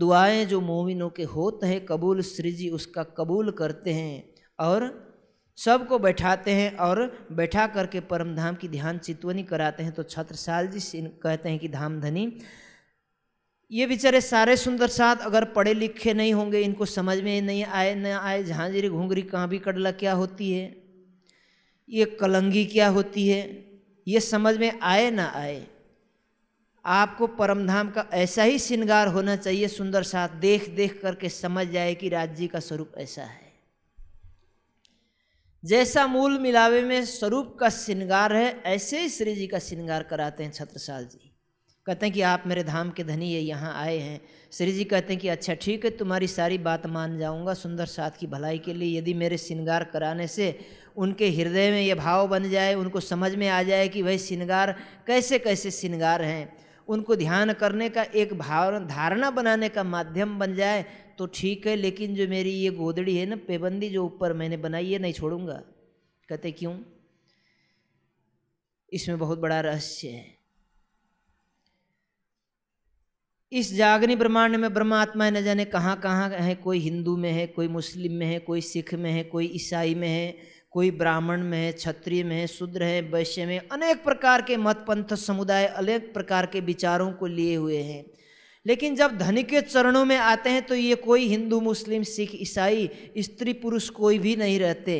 दुआएं जो मोमिनों के होते हैं कबूल जी उसका कबूल करते हैं और सबको बैठाते हैं और बैठा करके परम धाम की ध्यान चितवनी कराते हैं तो छत्रसाल जी कहते हैं कि धाम धनी ये बेचारे सारे सुंदर साथ अगर पढ़े लिखे नहीं होंगे इनको समझ में नहीं आए न आए झांझरी घुंघरी भी कड़ला क्या होती है ये कलंगी क्या होती है ये समझ में आए ना आए आपको परमधाम का ऐसा ही श्रृंगार होना चाहिए सुंदर साथ देख देख करके समझ जाए कि राज्य का स्वरूप ऐसा है जैसा मूल मिलावे में स्वरूप का श्रृंगार है ऐसे ही श्री जी का श्रृंगार कराते हैं छत्रसाल जी कहते हैं कि आप मेरे धाम के धनी ये यहाँ आए हैं श्री जी कहते हैं कि अच्छा ठीक है तुम्हारी सारी बात मान जाऊँगा सुंदर साथ की भलाई के लिए यदि मेरे श्रृंगार कराने से उनके हृदय में ये भाव बन जाए उनको समझ में आ जाए कि भाई श्रृंगार कैसे कैसे श्रृंगार हैं उनको ध्यान करने का एक भाव धारणा बनाने का माध्यम बन जाए तो ठीक है लेकिन जो मेरी ये गोदड़ी है ना पेबंदी जो ऊपर मैंने बनाई ये नहीं छोड़ूंगा कहते क्यों इसमें बहुत बड़ा रहस्य है इस जागनी ब्रह्मांड में ब्रह्मात्मा न जाने कहाँ कहाँ है कोई हिंदू में है कोई मुस्लिम में है कोई सिख में है कोई ईसाई में है कोई ब्राह्मण में है क्षत्रिय में है शूद्र है वैश्य में अनेक प्रकार के मत पंथ समुदाय अनेक प्रकार के विचारों को लिए हुए हैं लेकिन जब धनी के चरणों में आते हैं तो ये कोई हिंदू मुस्लिम सिख ईसाई स्त्री पुरुष कोई भी नहीं रहते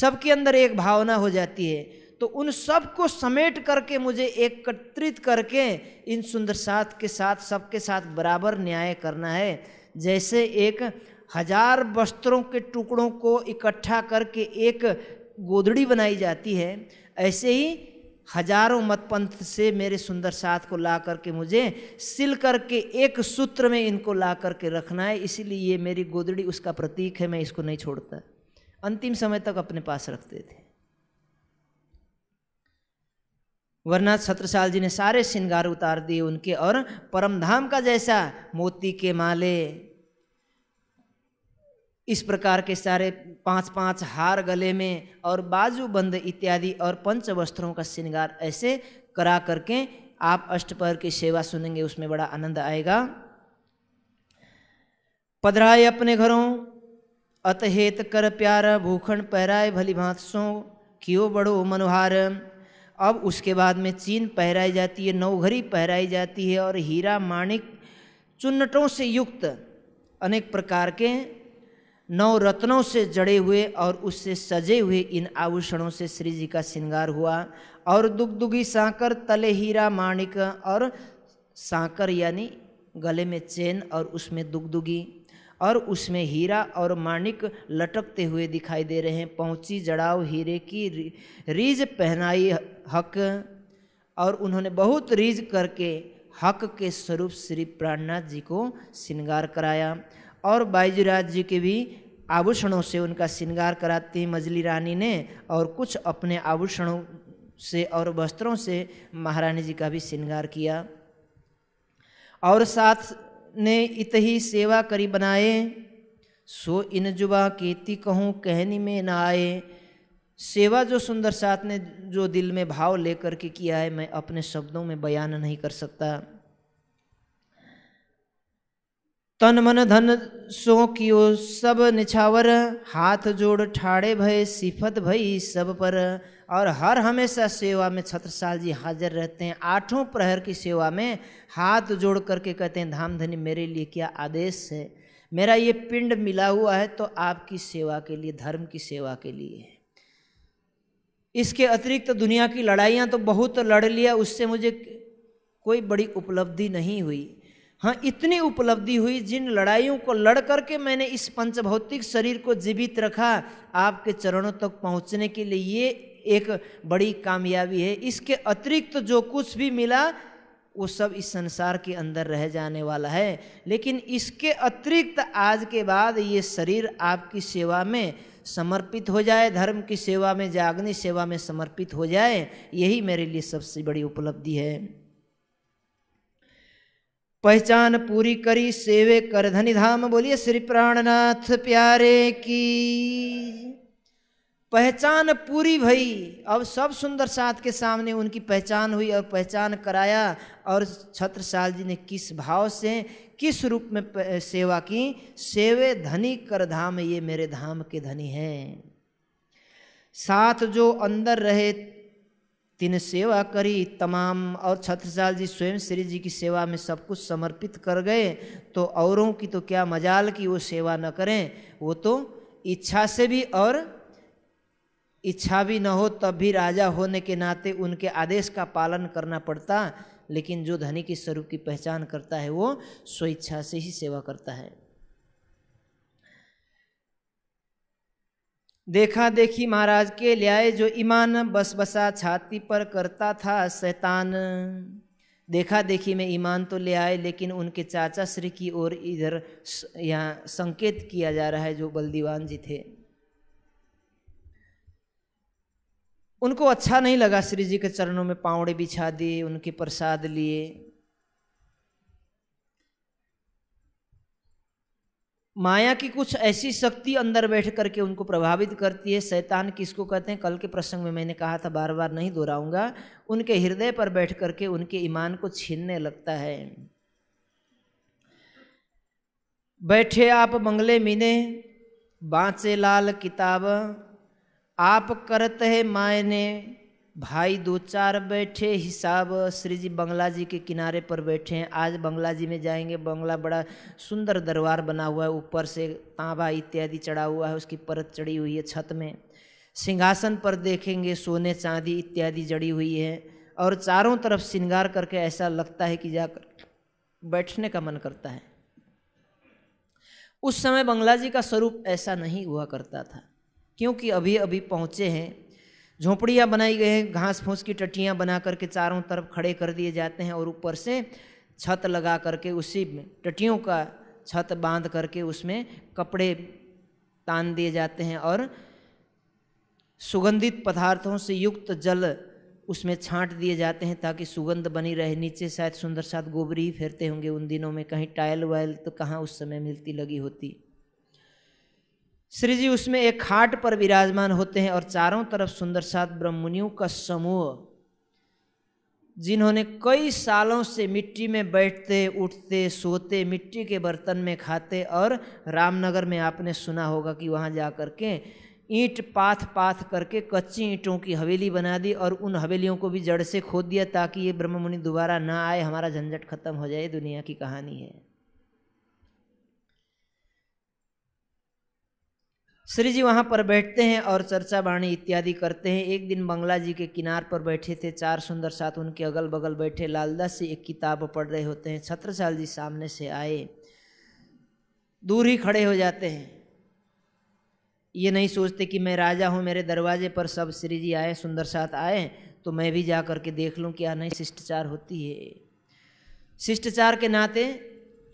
सबके अंदर एक भावना हो जाती है तो उन सब को समेट करके मुझे एकत्रित करके इन सुंदर साथ के साथ सबके साथ बराबर न्याय करना है जैसे एक हजार वस्त्रों के टुकड़ों को इकट्ठा करके एक गोदड़ी बनाई जाती है ऐसे ही हजारों मतपंथ से मेरे सुंदर साथ को ला करके मुझे सिल करके एक सूत्र में इनको ला करके रखना है इसीलिए ये मेरी गोदड़ी उसका प्रतीक है मैं इसको नहीं छोड़ता अंतिम समय तक अपने पास रखते थे वरना छत्रसाल जी ने सारे श्रृंगार उतार दिए उनके और परमधाम का जैसा मोती के माले इस प्रकार के सारे पांच पांच हार गले में और बाजू बंद इत्यादि और पंच वस्त्रों का श्रृंगार ऐसे करा करके आप अष्टपर की सेवा सुनेंगे उसमें बड़ा आनंद आएगा पधराए अपने घरों अतहेत कर प्यार भूखण पहराए भली भांत सो बड़ो मनोहार अब उसके बाद में चीन पहराई जाती है नौघरी पहराई जाती है और हीरा माणिक चुन्नटों से युक्त अनेक प्रकार के नौ रत्नों से जड़े हुए और उससे सजे हुए इन आभूषणों से श्री जी का श्रृंगार हुआ और दुगदुगी सांकर तले हीरा माणिक और सांकर यानी गले में चेन और उसमें दुगदुगी और उसमें हीरा और माणिक लटकते हुए दिखाई दे रहे हैं पहुंची जड़ाव हीरे की रीज पहनाई हक और उन्होंने बहुत रीज करके हक के स्वरूप श्री प्राणनाथ जी को श्रृंगार कराया और बाईजीराज जी के भी आभूषणों से उनका श्रृंगार कराती है मजली रानी ने और कुछ अपने आभूषणों से और वस्त्रों से महारानी जी का भी श्रृंगार किया और साथ ने इत ही सेवा करी बनाए सो इन जुबा ती कहूँ कहनी में ना आए सेवा जो सुंदर साथ ने जो दिल में भाव लेकर के किया है मैं अपने शब्दों में बयान नहीं कर सकता तन मन धन सो कियो सब निछावर हाथ जोड़ ठाड़े भय सिफत भई सब पर और हर हमेशा सेवा में छत्रसाल जी हाजिर रहते हैं आठों प्रहर की सेवा में हाथ जोड़ करके कहते हैं धाम धनी मेरे लिए क्या आदेश है मेरा ये पिंड मिला हुआ है तो आपकी सेवा के लिए धर्म की सेवा के लिए इसके अतिरिक्त तो दुनिया की लड़ाइयाँ तो बहुत लड़ लिया उससे मुझे कोई बड़ी उपलब्धि नहीं हुई हाँ इतनी उपलब्धि हुई जिन लड़ाइयों को लड़ करके मैंने इस पंचभौतिक शरीर को जीवित रखा आपके चरणों तक पहुँचने के लिए ये एक बड़ी कामयाबी है इसके अतिरिक्त जो कुछ भी मिला वो सब इस संसार के अंदर रह जाने वाला है लेकिन इसके अतिरिक्त आज के बाद ये शरीर आपकी सेवा में समर्पित हो जाए धर्म की सेवा में जाग्नि सेवा में समर्पित हो जाए यही मेरे लिए सबसे बड़ी उपलब्धि है पहचान पूरी करी सेवे कर धनी धाम बोलिए श्री प्राणनाथ प्यारे की पहचान पूरी भई अब सब सुंदर साथ के सामने उनकी पहचान हुई और पहचान कराया और छत्रसाल जी ने किस भाव से किस रूप में सेवा की सेवे धनी कर धाम ये मेरे धाम के धनी हैं साथ जो अंदर रहे तीन सेवा करी तमाम और छत्रसाल जी स्वयं श्री जी की सेवा में सब कुछ समर्पित कर गए तो औरों की तो क्या मजाल की वो सेवा न करें वो तो इच्छा से भी और इच्छा भी न हो तब भी राजा होने के नाते उनके आदेश का पालन करना पड़ता लेकिन जो धनी के स्वरूप की पहचान करता है वो स्वेच्छा से ही सेवा करता है देखा देखी महाराज के ल्याए जो ईमान बस बसा छाती पर करता था शैतान देखा देखी मैं ईमान तो ले आए लेकिन उनके चाचा श्री की ओर इधर यहाँ संकेत किया जा रहा है जो बलदीवान जी थे उनको अच्छा नहीं लगा श्री जी के चरणों में पावड़े बिछा दिए उनके प्रसाद लिए माया की कुछ ऐसी शक्ति अंदर बैठ करके उनको प्रभावित करती है शैतान किसको कहते हैं कल के प्रसंग में मैंने कहा था बार बार नहीं दोहराऊंगा उनके हृदय पर बैठ करके उनके ईमान को छीनने लगता है बैठे आप मंगले मीने बाँचे लाल किताब आप करत है मायने भाई दो चार बैठे हिसाब श्री जी बंगला जी के किनारे पर बैठे हैं आज बंगला जी में जाएंगे बंगला बड़ा सुंदर दरबार बना हुआ है ऊपर से तांबा इत्यादि चढ़ा हुआ है उसकी परत चढ़ी हुई है छत में सिंहासन पर देखेंगे सोने चांदी इत्यादि जड़ी हुई है और चारों तरफ श्रृंगार करके ऐसा लगता है कि जाकर बैठने का मन करता है उस समय बंगला जी का स्वरूप ऐसा नहीं हुआ करता था क्योंकि अभी अभी पहुँचे हैं झोंपड़ियाँ बनाई गई हैं घास फूस की टटियाँ बना करके चारों तरफ खड़े कर दिए जाते हैं और ऊपर से छत लगा करके उसी में टटियों का छत बांध करके उसमें कपड़े तान दिए जाते हैं और सुगंधित पदार्थों से युक्त जल उसमें छांट दिए जाते हैं ताकि सुगंध बनी रहे नीचे शायद सुंदर साथ गोबरी ही फेरते होंगे उन दिनों में कहीं टाइल वायल तो कहाँ उस समय मिलती लगी होती श्री जी उसमें एक खाट पर विराजमान होते हैं और चारों तरफ सुंदर सात ब्रह्मणियों का समूह जिन्होंने कई सालों से मिट्टी में बैठते उठते सोते मिट्टी के बर्तन में खाते और रामनगर में आपने सुना होगा कि वहाँ जा कर के ईंट पाथ पाथ करके कच्ची ईंटों की हवेली बना दी और उन हवेलियों को भी जड़ से खोद दिया ताकि ये ब्रह्म मुनि दोबारा ना आए हमारा झंझट खत्म हो जाए दुनिया की कहानी है श्री जी वहाँ पर बैठते हैं और चर्चा वाणी इत्यादि करते हैं एक दिन बंगला जी के किनार पर बैठे थे चार सुंदर साथ उनके अगल बगल बैठे लालदास जी एक किताब पढ़ रहे होते हैं छत्रसाल जी सामने से आए दूर ही खड़े हो जाते हैं ये नहीं सोचते कि मैं राजा हूँ मेरे दरवाजे पर सब श्री जी आए सुंदर साथ आए तो मैं भी जा कर के देख लूँ क्या नहीं शिष्टाचार होती है शिष्टाचार के नाते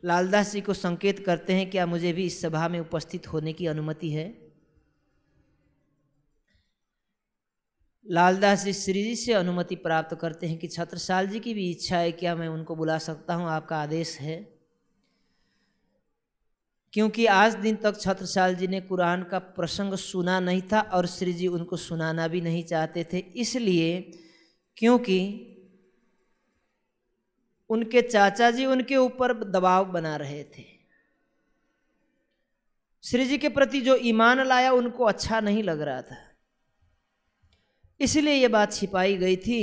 लालदास जी को संकेत करते हैं क्या मुझे भी इस सभा में उपस्थित होने की अनुमति है लालदास जी श्री जी से अनुमति प्राप्त करते हैं कि छत्रसाल जी की भी इच्छा है क्या मैं उनको बुला सकता हूँ आपका आदेश है क्योंकि आज दिन तक छत्रसाल जी ने कुरान का प्रसंग सुना नहीं था और श्री जी उनको सुनाना भी नहीं चाहते थे इसलिए क्योंकि उनके चाचा जी उनके ऊपर दबाव बना रहे थे श्री जी के प्रति जो ईमान लाया उनको अच्छा नहीं लग रहा था इसलिए ये बात छिपाई गई थी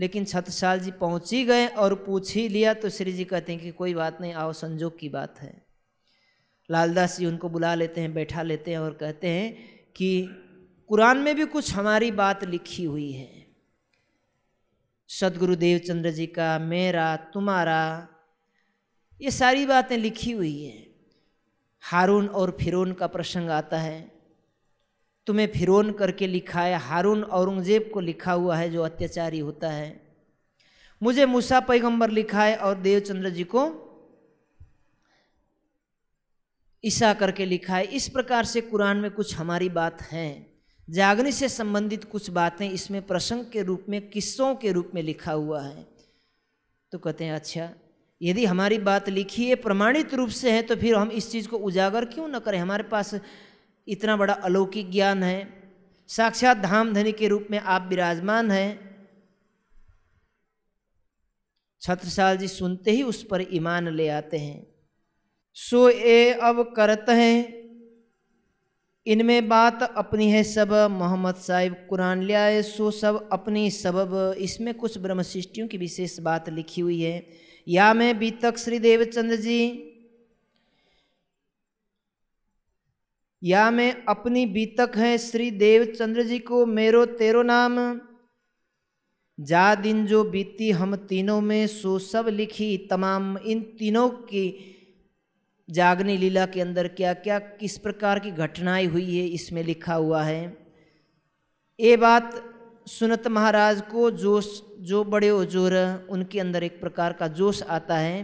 लेकिन छत्रसाल जी पहुँच ही गए और पूछ ही लिया तो श्री जी कहते हैं कि कोई बात नहीं आओ संजोग की बात है लालदास जी उनको बुला लेते हैं बैठा लेते हैं और कहते हैं कि कुरान में भी कुछ हमारी बात लिखी हुई है सदगुरु देवचंद्र जी का मेरा तुम्हारा ये सारी बातें लिखी हुई हैं हारून और फिरोन का प्रसंग आता है तुम्हें फिरौन करके लिखा है हारून औरंगज़ेब को लिखा हुआ है जो अत्याचारी होता है मुझे मूसा पैगंबर लिखा है और देवचंद्र जी को ईसा करके लिखा है इस प्रकार से कुरान में कुछ हमारी बात है जागनी से संबंधित कुछ बातें इसमें प्रसंग के रूप में किस्सों के रूप में लिखा हुआ है तो कहते हैं अच्छा यदि हमारी बात लिखी है प्रमाणित रूप से है तो फिर हम इस चीज़ को उजागर क्यों न करें हमारे पास इतना बड़ा अलौकिक ज्ञान है साक्षात धाम धनी के रूप में आप विराजमान हैं छत्रसाल जी सुनते ही उस पर ईमान ले आते हैं सो ए अब करत हैं इनमें बात अपनी है सब मोहम्मद साहिब कुरान ले आए सो सब अपनी सबब इसमें कुछ ब्रह्मशिष्टियों की विशेष बात लिखी हुई है या में बीतक श्री देवचंद जी या मैं अपनी बीतक है श्री देव चंद्र जी को मेरो तेरो नाम जा दिन जो बीती हम तीनों में सो सब लिखी तमाम इन तीनों की जागनी लीला के अंदर क्या क्या किस प्रकार की घटनाएं हुई है इसमें लिखा हुआ है ये बात सुनत महाराज को जोश जो बड़े ओजोर उनके अंदर एक प्रकार का जोश आता है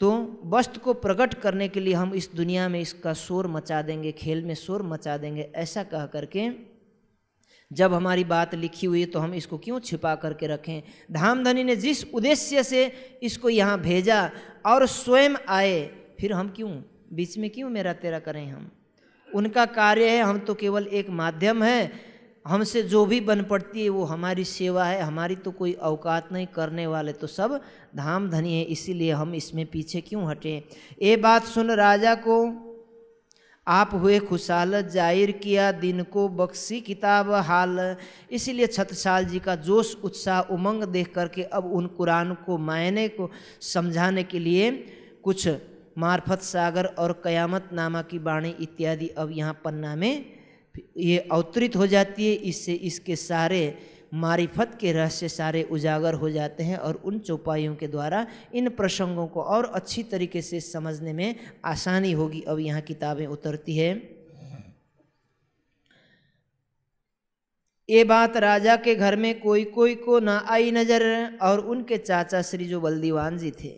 तो वस्त्र को प्रकट करने के लिए हम इस दुनिया में इसका शोर मचा देंगे खेल में शोर मचा देंगे ऐसा कह करके जब हमारी बात लिखी हुई तो हम इसको क्यों छिपा करके रखें धामधनी ने जिस उद्देश्य से इसको यहाँ भेजा और स्वयं आए फिर हम क्यों बीच में क्यों मेरा तेरा करें हम उनका कार्य है हम तो केवल एक माध्यम है हमसे जो भी बन पड़ती है वो हमारी सेवा है हमारी तो कोई अवकात नहीं करने वाले तो सब धाम धनी है इसीलिए हम इसमें पीछे क्यों हटे ये बात सुन राजा को आप हुए खुशहाल जाहिर किया दिन को बख्शी किताब हाल इसीलिए छत्रसाल जी का जोश उत्साह उमंग देख करके अब उन कुरान को मायने को समझाने के लिए कुछ मार्फत सागर और कयामत नामा की बाणी इत्यादि अब यहाँ पन्ना में ये अवतरित हो जाती है इससे इसके सारे मारिफत के रहस्य सारे उजागर हो जाते हैं और उन चौपाइयों के द्वारा इन प्रसंगों को और अच्छी तरीके से समझने में आसानी होगी अब यहाँ किताबें उतरती है ये बात राजा के घर में कोई कोई को ना आई नज़र और उनके चाचा श्री जो बल्दीवान जी थे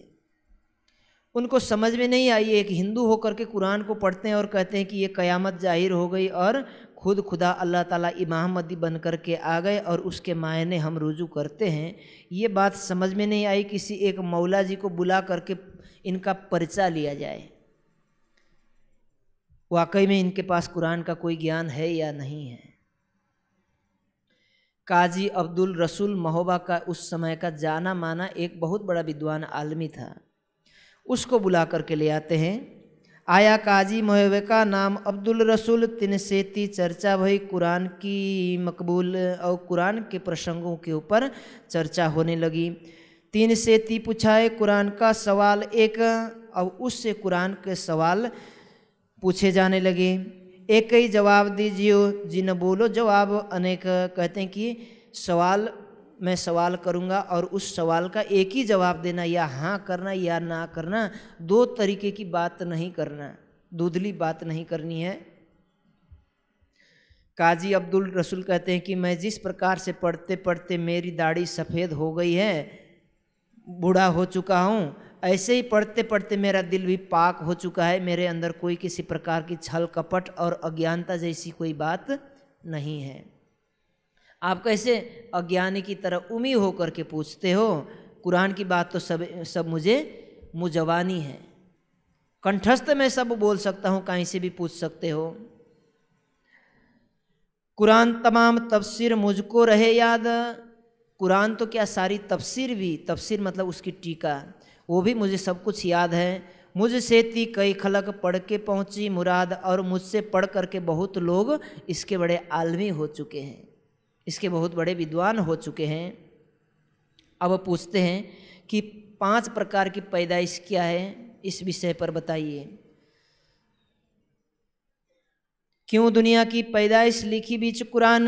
उनको समझ में नहीं आई एक हिंदू होकर के कुरान को पढ़ते हैं और कहते हैं कि ये कयामत जाहिर हो गई और खुद खुदा अल्लाह ताला इमाम मदी बन कर के आ गए और उसके मायने हम रुजू करते हैं ये बात समझ में नहीं आई किसी एक मौला जी को बुला करके इनका पर्चा लिया जाए वाकई में इनके पास कुरान का कोई ज्ञान है या नहीं है काजी अब्दुल रसूल महोबा का उस समय का जाना माना एक बहुत बड़ा विद्वान आलमी था उसको बुला करके ले आते हैं आया काजी मोहबे का नाम अब्दुल रसूल तिन सेती चर्चा भई कुरान की मकबूल और कुरान के प्रसंगों के ऊपर चर्चा होने लगी तीन सेती पूछाए कुरान का सवाल एक और उससे कुरान के सवाल पूछे जाने लगे एक ही जवाब दीजियो जिन बोलो जवाब अनेक कहते हैं कि सवाल मैं सवाल करूँगा और उस सवाल का एक ही जवाब देना या हाँ करना या ना करना दो तरीके की बात नहीं करना दूधली बात नहीं करनी है काजी अब्दुल रसूल कहते हैं कि मैं जिस प्रकार से पढ़ते पढ़ते मेरी दाढ़ी सफ़ेद हो गई है बूढ़ा हो चुका हूँ ऐसे ही पढ़ते पढ़ते मेरा दिल भी पाक हो चुका है मेरे अंदर कोई किसी प्रकार की छल कपट और अज्ञानता जैसी कोई बात नहीं है आप कैसे अज्ञानी की तरह उमी होकर के पूछते हो कुरान की बात तो सब सब मुझे मुजवानी है कंठस्थ में सब बोल सकता हूँ कहीं से भी पूछ सकते हो कुरान तमाम तफसीर मुझको रहे याद कुरान तो क्या सारी तफसीर भी तफसीर मतलब उसकी टीका वो भी मुझे सब कुछ याद है मुझसे ती कई खलक पढ़ के पहुँची मुराद और मुझसे पढ़ करके बहुत लोग इसके बड़े आलमी हो चुके हैं इसके बहुत बड़े विद्वान हो चुके हैं अब पूछते हैं कि पांच प्रकार की पैदाइश क्या है इस विषय पर बताइए क्यों दुनिया की पैदाइश लिखी बीच कुरान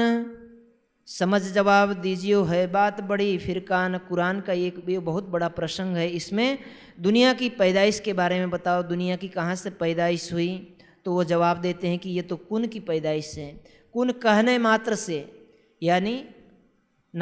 समझ जवाब दीजियो है बात बड़ी फिर कान कुरान का एक भी बहुत बड़ा प्रसंग है इसमें दुनिया की पैदाइश के बारे में बताओ दुनिया की कहाँ से पैदाइश हुई तो वो जवाब देते हैं कि ये तो कुन की पैदाइश है कुन कहने मात्र से यानी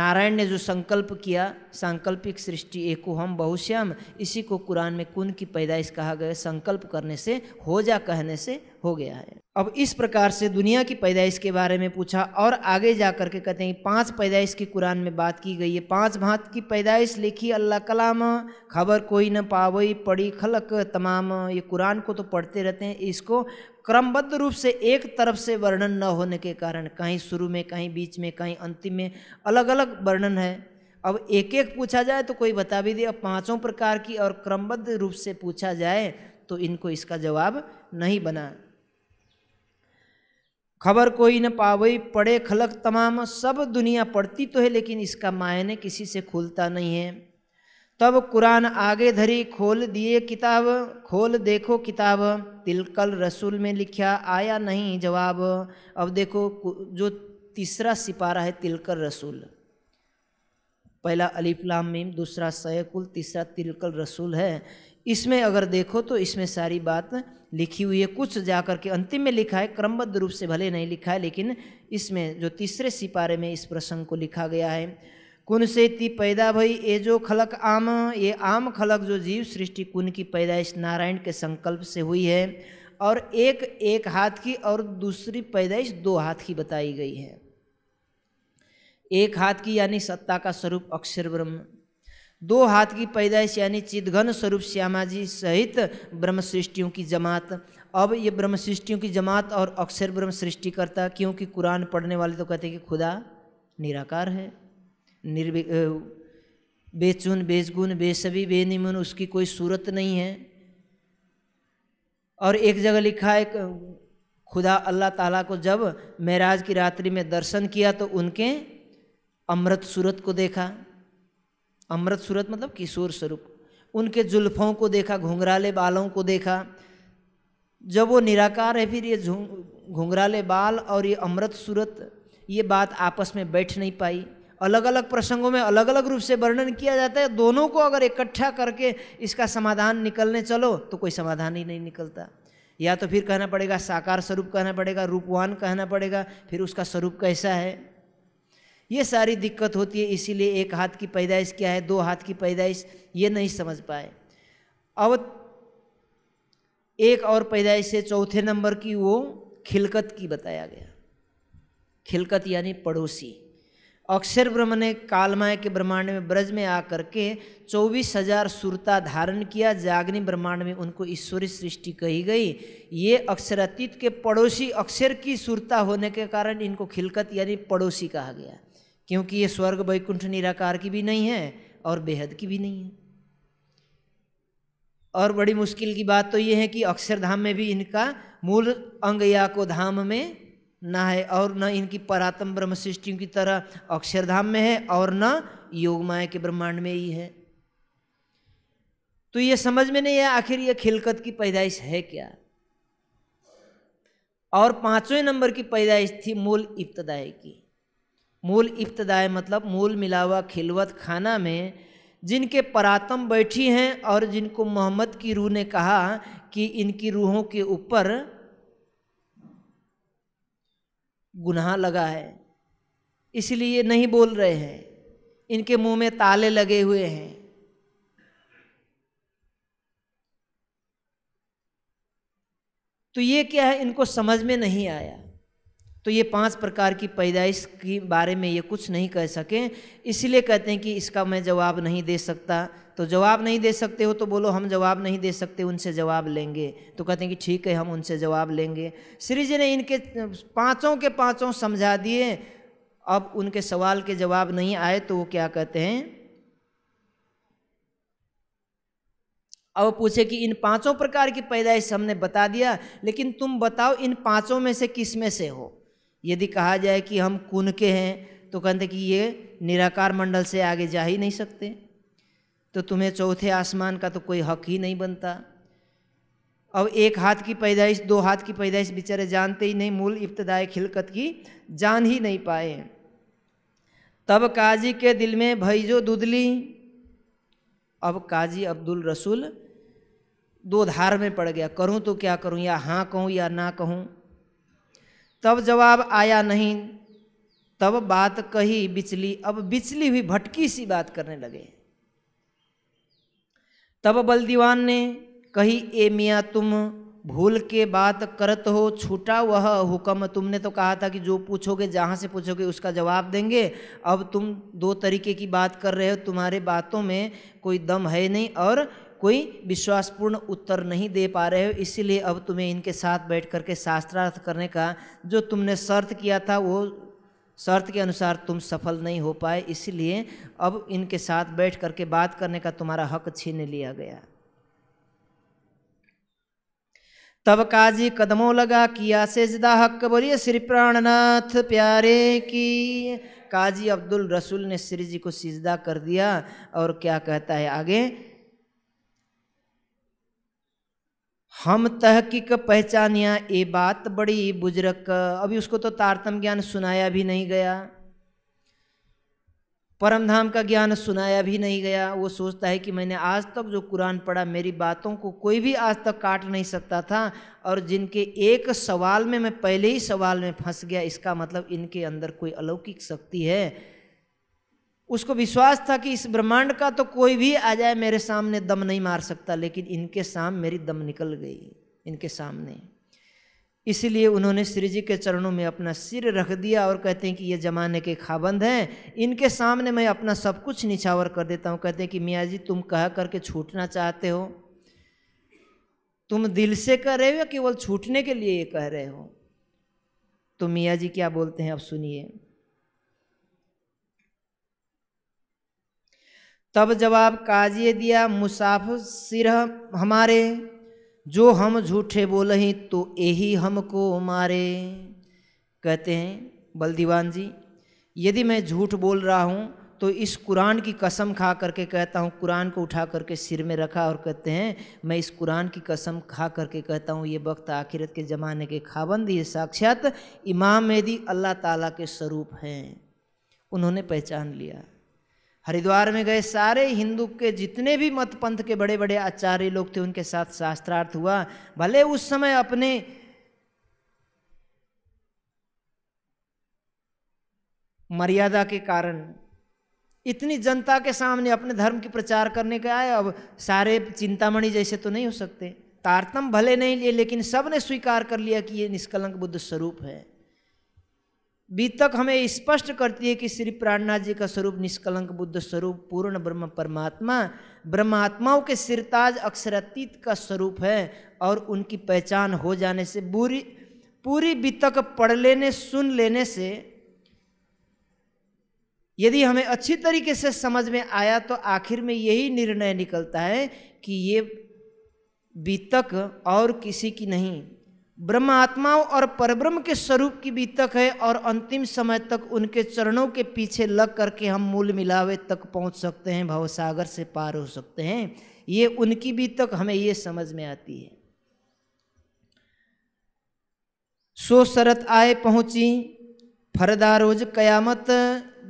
नारायण ने जो संकल्प किया सांकल्पिक सृष्टि एको हम बहुश्याम इसी को कुरान में कुन की पैदाइश कहा गया संकल्प करने से हो जा कहने से हो गया है अब इस प्रकार से दुनिया की पैदाइश के बारे में पूछा और आगे जा करके कहते हैं पांच पैदाइश की कुरान में बात की गई है पांच भात की पैदाइश लिखी अल्लाह कलाम खबर कोई न पावई पड़ी खलक तमाम ये कुरान को तो पढ़ते रहते हैं इसको क्रमबद्ध रूप से एक तरफ से वर्णन न होने के कारण कहीं शुरू में कहीं बीच में कहीं अंतिम में अलग अलग वर्णन है अब एक एक पूछा जाए तो कोई बता भी दे अब पाँचों प्रकार की और क्रमबद्ध रूप से पूछा जाए तो इनको इसका जवाब नहीं बना खबर कोई न पावई पड़े खलक तमाम सब दुनिया पढ़ती तो है लेकिन इसका मायने किसी से खुलता नहीं है तब कुरान आगे धरी खोल दिए किताब खोल देखो किताब तिलकल रसूल में लिखा आया नहीं जवाब अब देखो जो तीसरा सिपारा है तिलकल रसूल पहला अलीफलाम मीम दूसरा सैकुल तीसरा तिलकल रसूल है इसमें अगर देखो तो इसमें सारी बात लिखी हुई है कुछ जा कर के अंतिम में लिखा है क्रमबद्ध रूप से भले नहीं लिखा है लेकिन इसमें जो तीसरे सिपारे में इस प्रसंग को लिखा गया है कुन से ती पैदा भई ये जो खलक आम ये आम खलक जो जीव सृष्टि कुन की पैदाइश नारायण के संकल्प से हुई है और एक एक हाथ की और दूसरी पैदाइश दो हाथ की बताई गई है एक हाथ की यानी सत्ता का स्वरूप अक्षर ब्रह्म दो हाथ की पैदाइश यानी चिदघन स्वरूप श्यामा जी सहित ब्रह्म सृष्टियों की जमात अब ये ब्रह्म सृष्टियों की जमात और अक्षर ब्रह्म सृष्टिकर्ता क्योंकि कुरान पढ़ने वाले तो कहते हैं कि खुदा निराकार है निर्वे बेचुन बेचगुन बेसबी बेनिमुन उसकी कोई सूरत नहीं है और एक जगह लिखा है खुदा अल्लाह ताला को जब महराज की रात्रि में दर्शन किया तो उनके अमृत सूरत को देखा अमृत सूरत मतलब किशोर स्वरूप उनके जुल्फों को देखा घुंघराले बालों को देखा जब वो निराकार है फिर ये घुंघराले बाल और ये अमृत सूरत ये बात आपस में बैठ नहीं पाई अलग अलग प्रसंगों में अलग अलग रूप से वर्णन किया जाता है दोनों को अगर इकट्ठा करके इसका समाधान निकलने चलो तो कोई समाधान ही नहीं निकलता या तो फिर कहना पड़ेगा साकार स्वरूप कहना पड़ेगा रूपवान कहना पड़ेगा फिर उसका स्वरूप कैसा है ये सारी दिक्कत होती है इसीलिए एक हाथ की पैदाइश क्या है दो हाथ की पैदाइश ये नहीं समझ पाए अब एक और पैदाइश से चौथे नंबर की वो खिलकत की बताया गया खिलकत यानी पड़ोसी अक्षर ब्रह्म ने कालमय के ब्रह्मांड में ब्रज में आकर के चौबीस हजार सुरता धारण किया जागनी ब्रह्मांड में उनको ईश्वरीय सृष्टि कही गई ये अक्षरातीत के पड़ोसी अक्षर की सुरता होने के कारण इनको खिलकत यानी पड़ोसी कहा गया क्योंकि ये स्वर्ग वैकुंठ निराकार की भी नहीं है और बेहद की भी नहीं है और बड़ी मुश्किल की बात तो ये है कि अक्षरधाम में भी इनका मूल अंग या को धाम में ना है और न इनकी परातम ब्रह्म सृष्टियों की तरह अक्षरधाम में है और न योग माया के ब्रह्मांड में ही है तो ये समझ में नहीं आया आखिर ये खिलकत की पैदाइश है क्या और पांचवें नंबर की पैदाइश थी मूल इब्तदाय की मूल इब्तदाय मतलब मूल मिलावा खिलवत खाना में जिनके परातम बैठी हैं और जिनको मोहम्मद की रूह ने कहा कि इनकी रूहों के ऊपर गुनाह लगा है इसलिए नहीं बोल रहे हैं इनके मुंह में ताले लगे हुए हैं तो ये क्या है इनको समझ में नहीं आया तो ये पांच प्रकार की पैदाइश के बारे में ये कुछ नहीं कह सकें इसलिए कहते हैं कि इसका मैं जवाब नहीं दे सकता तो जवाब नहीं दे सकते हो तो बोलो हम जवाब नहीं दे सकते उनसे जवाब लेंगे तो कहते हैं कि ठीक है हम उनसे जवाब लेंगे श्री जी ने इनके पाँचों के पाँचों समझा दिए अब उनके सवाल के जवाब नहीं आए तो वो क्या कहते हैं अब पूछे कि इन पांचों प्रकार की पैदाइश हमने बता दिया लेकिन तुम बताओ इन पांचों में से किस में से हो यदि कहा जाए कि हम कुन के हैं तो कहते कि ये निराकार मंडल से आगे जा ही नहीं सकते तो तुम्हें चौथे आसमान का तो कोई हक ही नहीं बनता अब एक हाथ की पैदाइश दो हाथ की पैदाइश बेचारे जानते ही नहीं मूल इब्तदाई खिलकत की जान ही नहीं पाए तब काजी के दिल में भईजो दुदली अब काजी अब्दुल रसूल दो धार में पड़ गया करूं तो क्या करूं या हाँ कहूं या ना कहूं तब जवाब आया नहीं तब बात कही बिचली अब बिचली हुई भटकी सी बात करने लगे तब बलदीवान ने कही ए मियाँ तुम भूल के बात करत हो छूटा वह हुक्म तुमने तो कहा था कि जो पूछोगे जहाँ से पूछोगे उसका जवाब देंगे अब तुम दो तरीके की बात कर रहे हो तुम्हारे बातों में कोई दम है नहीं और कोई विश्वासपूर्ण उत्तर नहीं दे पा रहे हो इसीलिए अब तुम्हें इनके साथ बैठ करके शास्त्रार्थ करने का जो तुमने शर्त किया था वो शर्त के अनुसार तुम सफल नहीं हो पाए इसलिए अब इनके साथ बैठ करके बात करने का तुम्हारा हक छीन लिया गया तब काजी कदमों लगा किया जिदा हक बोलिए श्री प्राणनाथ प्यारे की काजी अब्दुल रसूल ने श्री जी को सिजदा कर दिया और क्या कहता है आगे हम तहकीक पहचानिया ये बात बड़ी बुजुर्ग अभी उसको तो तारतम ज्ञान सुनाया भी नहीं गया परमधाम का ज्ञान सुनाया भी नहीं गया वो सोचता है कि मैंने आज तक जो कुरान पढ़ा मेरी बातों को कोई भी आज तक काट नहीं सकता था और जिनके एक सवाल में मैं पहले ही सवाल में फंस गया इसका मतलब इनके अंदर कोई अलौकिक शक्ति है उसको विश्वास था कि इस ब्रह्मांड का तो कोई भी आ जाए मेरे सामने दम नहीं मार सकता लेकिन इनके साम मेरी दम निकल गई इनके सामने इसलिए उन्होंने श्री जी के चरणों में अपना सिर रख दिया और कहते हैं कि ये ज़माने के खाबंद हैं इनके सामने मैं अपना सब कुछ निछावर कर देता हूँ कहते हैं कि मियाँ जी तुम कह करके छूटना चाहते हो तुम दिल से कह रहे हो या केवल छूटने के लिए ये कह रहे हो तो मियाँ जी क्या बोलते हैं अब सुनिए तब जवाब काजिए दिया मुसाफिर सिर हमारे जो हम झूठे बोले ही तो यही हमको मारे कहते हैं बलदीवान जी यदि मैं झूठ बोल रहा हूँ तो इस कुरान की कसम खा करके कहता हूँ कुरान को उठा करके सिर में रखा और कहते हैं मैं इस कुरान की कसम खा करके कहता हूँ ये वक्त आखिरत के ज़माने के खाबंद ये साक्षात इमाम मेदी अल्लाह ताला के स्वरूप हैं उन्होंने पहचान लिया हरिद्वार में गए सारे हिंदू के जितने भी मत पंथ के बड़े बड़े आचार्य लोग थे उनके साथ शास्त्रार्थ हुआ भले उस समय अपने मर्यादा के कारण इतनी जनता के सामने अपने धर्म की प्रचार करने के आए अब सारे चिंतामणि जैसे तो नहीं हो सकते तारतम भले नहीं लिए लेकिन सब ने स्वीकार कर लिया कि ये निष्कलंक बुद्ध स्वरूप है बीतक हमें स्पष्ट करती है कि श्री प्राणनाथ जी का स्वरूप निष्कलंक बुद्ध स्वरूप पूर्ण ब्रह्म परमात्मा ब्रह्मात्माओं के सिरताज अक्षरातीत का स्वरूप है और उनकी पहचान हो जाने से बुरी पूरी बीतक पढ़ लेने सुन लेने से यदि हमें अच्छी तरीके से समझ में आया तो आखिर में यही निर्णय निकलता है कि ये बीतक और किसी की नहीं ब्रह्मात्माओं और परब्रह्म के स्वरूप की भी तक है और अंतिम समय तक उनके चरणों के पीछे लग करके हम मूल मिलावे तक पहुंच सकते हैं भवसागर से पार हो सकते हैं ये उनकी भी तक हमें ये समझ में आती है सो शरत आए पहुंची फरदारोज कयामत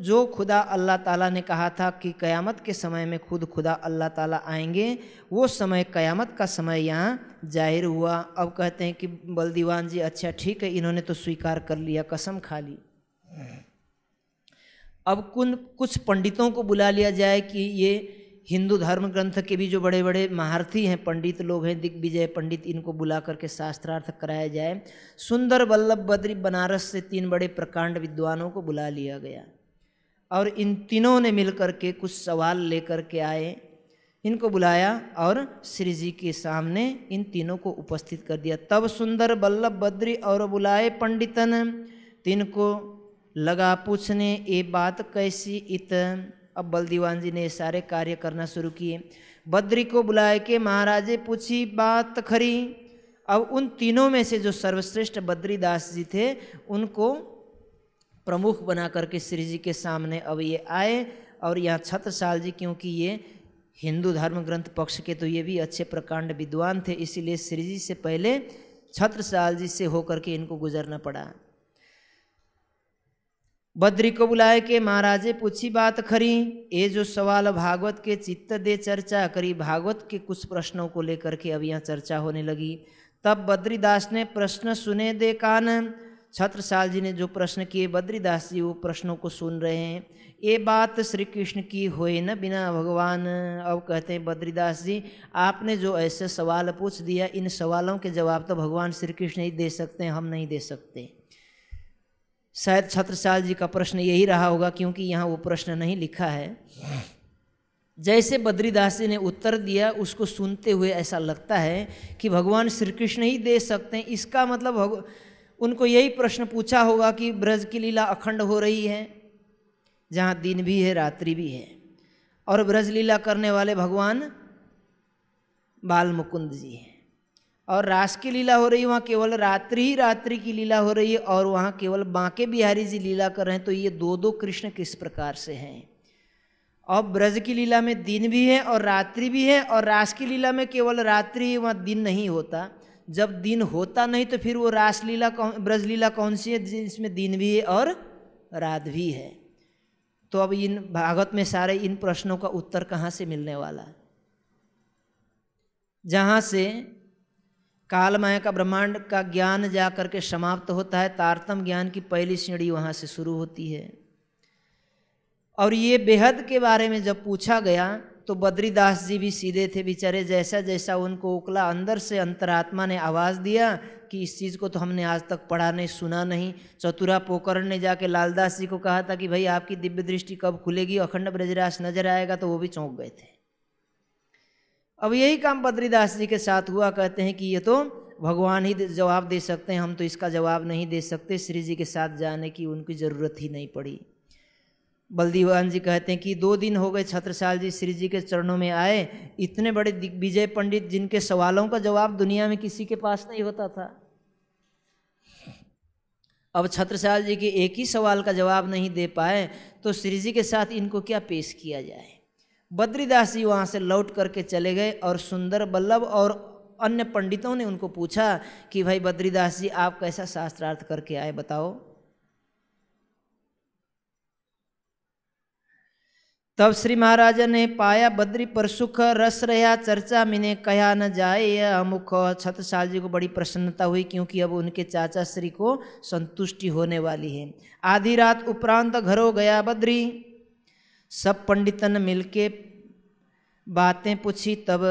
जो खुदा अल्लाह ताला ने कहा था कि क़यामत के समय में खुद खुदा अल्लाह ताला आएंगे वो समय क़यामत का समय यहाँ जाहिर हुआ अब कहते हैं कि बलदीवान जी अच्छा ठीक है इन्होंने तो स्वीकार कर लिया कसम खा ली अब कुन कुछ पंडितों को बुला लिया जाए कि ये हिंदू धर्म ग्रंथ के भी जो बड़े बड़े महारथी हैं पंडित लोग हैं दिग्विजय पंडित इनको बुला करके शास्त्रार्थ कराया जाए सुंदर वल्लभ बद्री बनारस से तीन बड़े प्रकांड विद्वानों को बुला लिया गया और इन तीनों ने मिलकर के कुछ सवाल लेकर के आए इनको बुलाया और श्री जी के सामने इन तीनों को उपस्थित कर दिया तब सुंदर बल्लभ बद्री और बुलाए पंडितन तिनको लगा पूछने ये बात कैसी इत अब बलदीवान जी ने सारे कार्य करना शुरू किए बद्री को बुलाए के महाराजे पूछी बात खरी अब उन तीनों में से जो सर्वश्रेष्ठ बद्रीदास जी थे उनको प्रमुख बना करके श्री जी के सामने अब ये आए और यहाँ छत्रसाल जी क्योंकि ये हिंदू धर्म ग्रंथ पक्ष के तो ये भी अच्छे प्रकांड विद्वान थे इसीलिए श्री जी से पहले छत्रसाल जी से होकर के इनको गुजरना पड़ा बद्री को बुलाए के महाराजे पूछी बात खरी ये जो सवाल भागवत के चित्त दे चर्चा करी भागवत के कुछ प्रश्नों को लेकर के अब यहाँ चर्चा होने लगी तब बद्रीदास ने प्रश्न सुने दे कान छत्रसाल जी ने जो प्रश्न किए बद्रीदास जी वो प्रश्नों को सुन रहे हैं ये बात श्री कृष्ण की होए न बिना भगवान अब कहते हैं बद्रीदास जी आपने जो ऐसे सवाल पूछ दिया इन सवालों के जवाब तो भगवान श्री कृष्ण ही दे सकते हैं हम नहीं दे सकते शायद छत्रसाल जी का प्रश्न यही रहा होगा क्योंकि यहाँ वो प्रश्न नहीं लिखा है जैसे बद्रीदास जी ने उत्तर दिया उसको सुनते हुए ऐसा लगता है कि भगवान श्री कृष्ण ही दे सकते हैं इसका मतलब भगवान उनको यही प्रश्न पूछा होगा कि ब्रज की लीला अखंड हो रही है जहाँ दिन भी है रात्रि भी है और ब्रज लीला करने वाले भगवान बाल मुकुंद जी हैं और रास की लीला हो रही है वहाँ केवल रात्रि ही रात्रि की लीला हो रही है और वहाँ केवल बांके बिहारी जी लीला कर रहे हैं तो ये दो दो कृष्ण किस प्रकार से हैं और ब्रज की लीला में दिन भी है और रात्रि भी है और रास की लीला में केवल रात्रि वहाँ दिन नहीं होता जब दिन होता नहीं तो फिर वो रासलीला कौन ब्रजलीला कौन सी है जिसमें दिन भी है और रात भी है तो अब इन भागवत में सारे इन प्रश्नों का उत्तर कहाँ से मिलने वाला है जहाँ से माया का ब्रह्मांड का ज्ञान जा करके समाप्त होता है तारतम ज्ञान की पहली सीढ़ी वहाँ से शुरू होती है और ये बेहद के बारे में जब पूछा गया तो बद्रीदास जी भी सीधे थे बेचारे जैसा जैसा उनको उकला अंदर से अंतरात्मा ने आवाज़ दिया कि इस चीज़ को तो हमने आज तक पढ़ा नहीं सुना नहीं चतुरा पोकरण ने जाके लालदास जी को कहा था कि भाई आपकी दिव्य दृष्टि कब खुलेगी अखंड ब्रजरास नजर आएगा तो वो भी चौंक गए थे अब यही काम बद्रीदास जी के साथ हुआ कहते हैं कि ये तो भगवान ही जवाब दे सकते हैं हम तो इसका जवाब नहीं दे सकते श्री जी के साथ जाने की उनकी ज़रूरत ही नहीं पड़ी बलदीवान जी कहते हैं कि दो दिन हो गए छत्रसाल जी श्री जी के चरणों में आए इतने बड़े विजय पंडित जिनके सवालों का जवाब दुनिया में किसी के पास नहीं होता था अब छत्रसाल जी के एक ही सवाल का जवाब नहीं दे पाए तो श्री जी के साथ इनको क्या पेश किया जाए बद्रीदास जी वहाँ से लौट करके चले गए और सुंदर बल्लभ और अन्य पंडितों ने उनको पूछा कि भाई बद्रीदास जी आप कैसा शास्त्रार्थ करके आए बताओ तब श्री महाराज ने पाया बद्री पर सुख रस रहा चर्चा मैंने कहा न जाए अमुख साल जी को बड़ी प्रसन्नता हुई क्योंकि अब उनके चाचा श्री को संतुष्टि होने वाली है आधी रात उपरांत घरों गया बद्री सब पंडितन मिलके बातें पूछी तब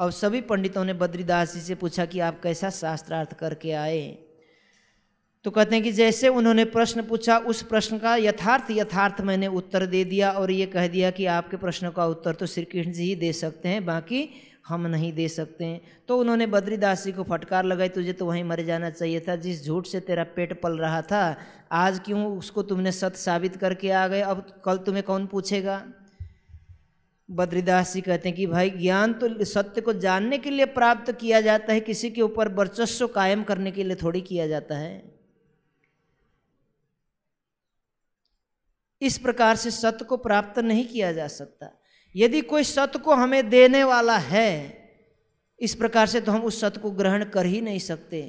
अब सभी पंडितों ने बद्रीदास जी से पूछा कि आप कैसा शास्त्रार्थ करके आए तो कहते हैं कि जैसे उन्होंने प्रश्न पूछा उस प्रश्न का यथार्थ यथार्थ मैंने उत्तर दे दिया और ये कह दिया कि आपके प्रश्न का उत्तर तो श्री कृष्ण जी ही दे सकते हैं बाकी हम नहीं दे सकते हैं तो उन्होंने बद्रीदास जी को फटकार लगाई तुझे तो वहीं मर जाना चाहिए था जिस झूठ से तेरा पेट पल रहा था आज क्यों उसको तुमने सत्य साबित करके आ गए अब कल तुम्हें कौन पूछेगा बद्रीदास जी कहते हैं कि भाई ज्ञान तो सत्य को जानने के लिए प्राप्त किया जाता है किसी के ऊपर वर्चस्व कायम करने के लिए थोड़ी किया जाता है इस प्रकार से सत्य को प्राप्त नहीं किया जा सकता यदि कोई सत्य को हमें देने वाला है इस प्रकार से तो हम उस सत्य को ग्रहण कर ही नहीं सकते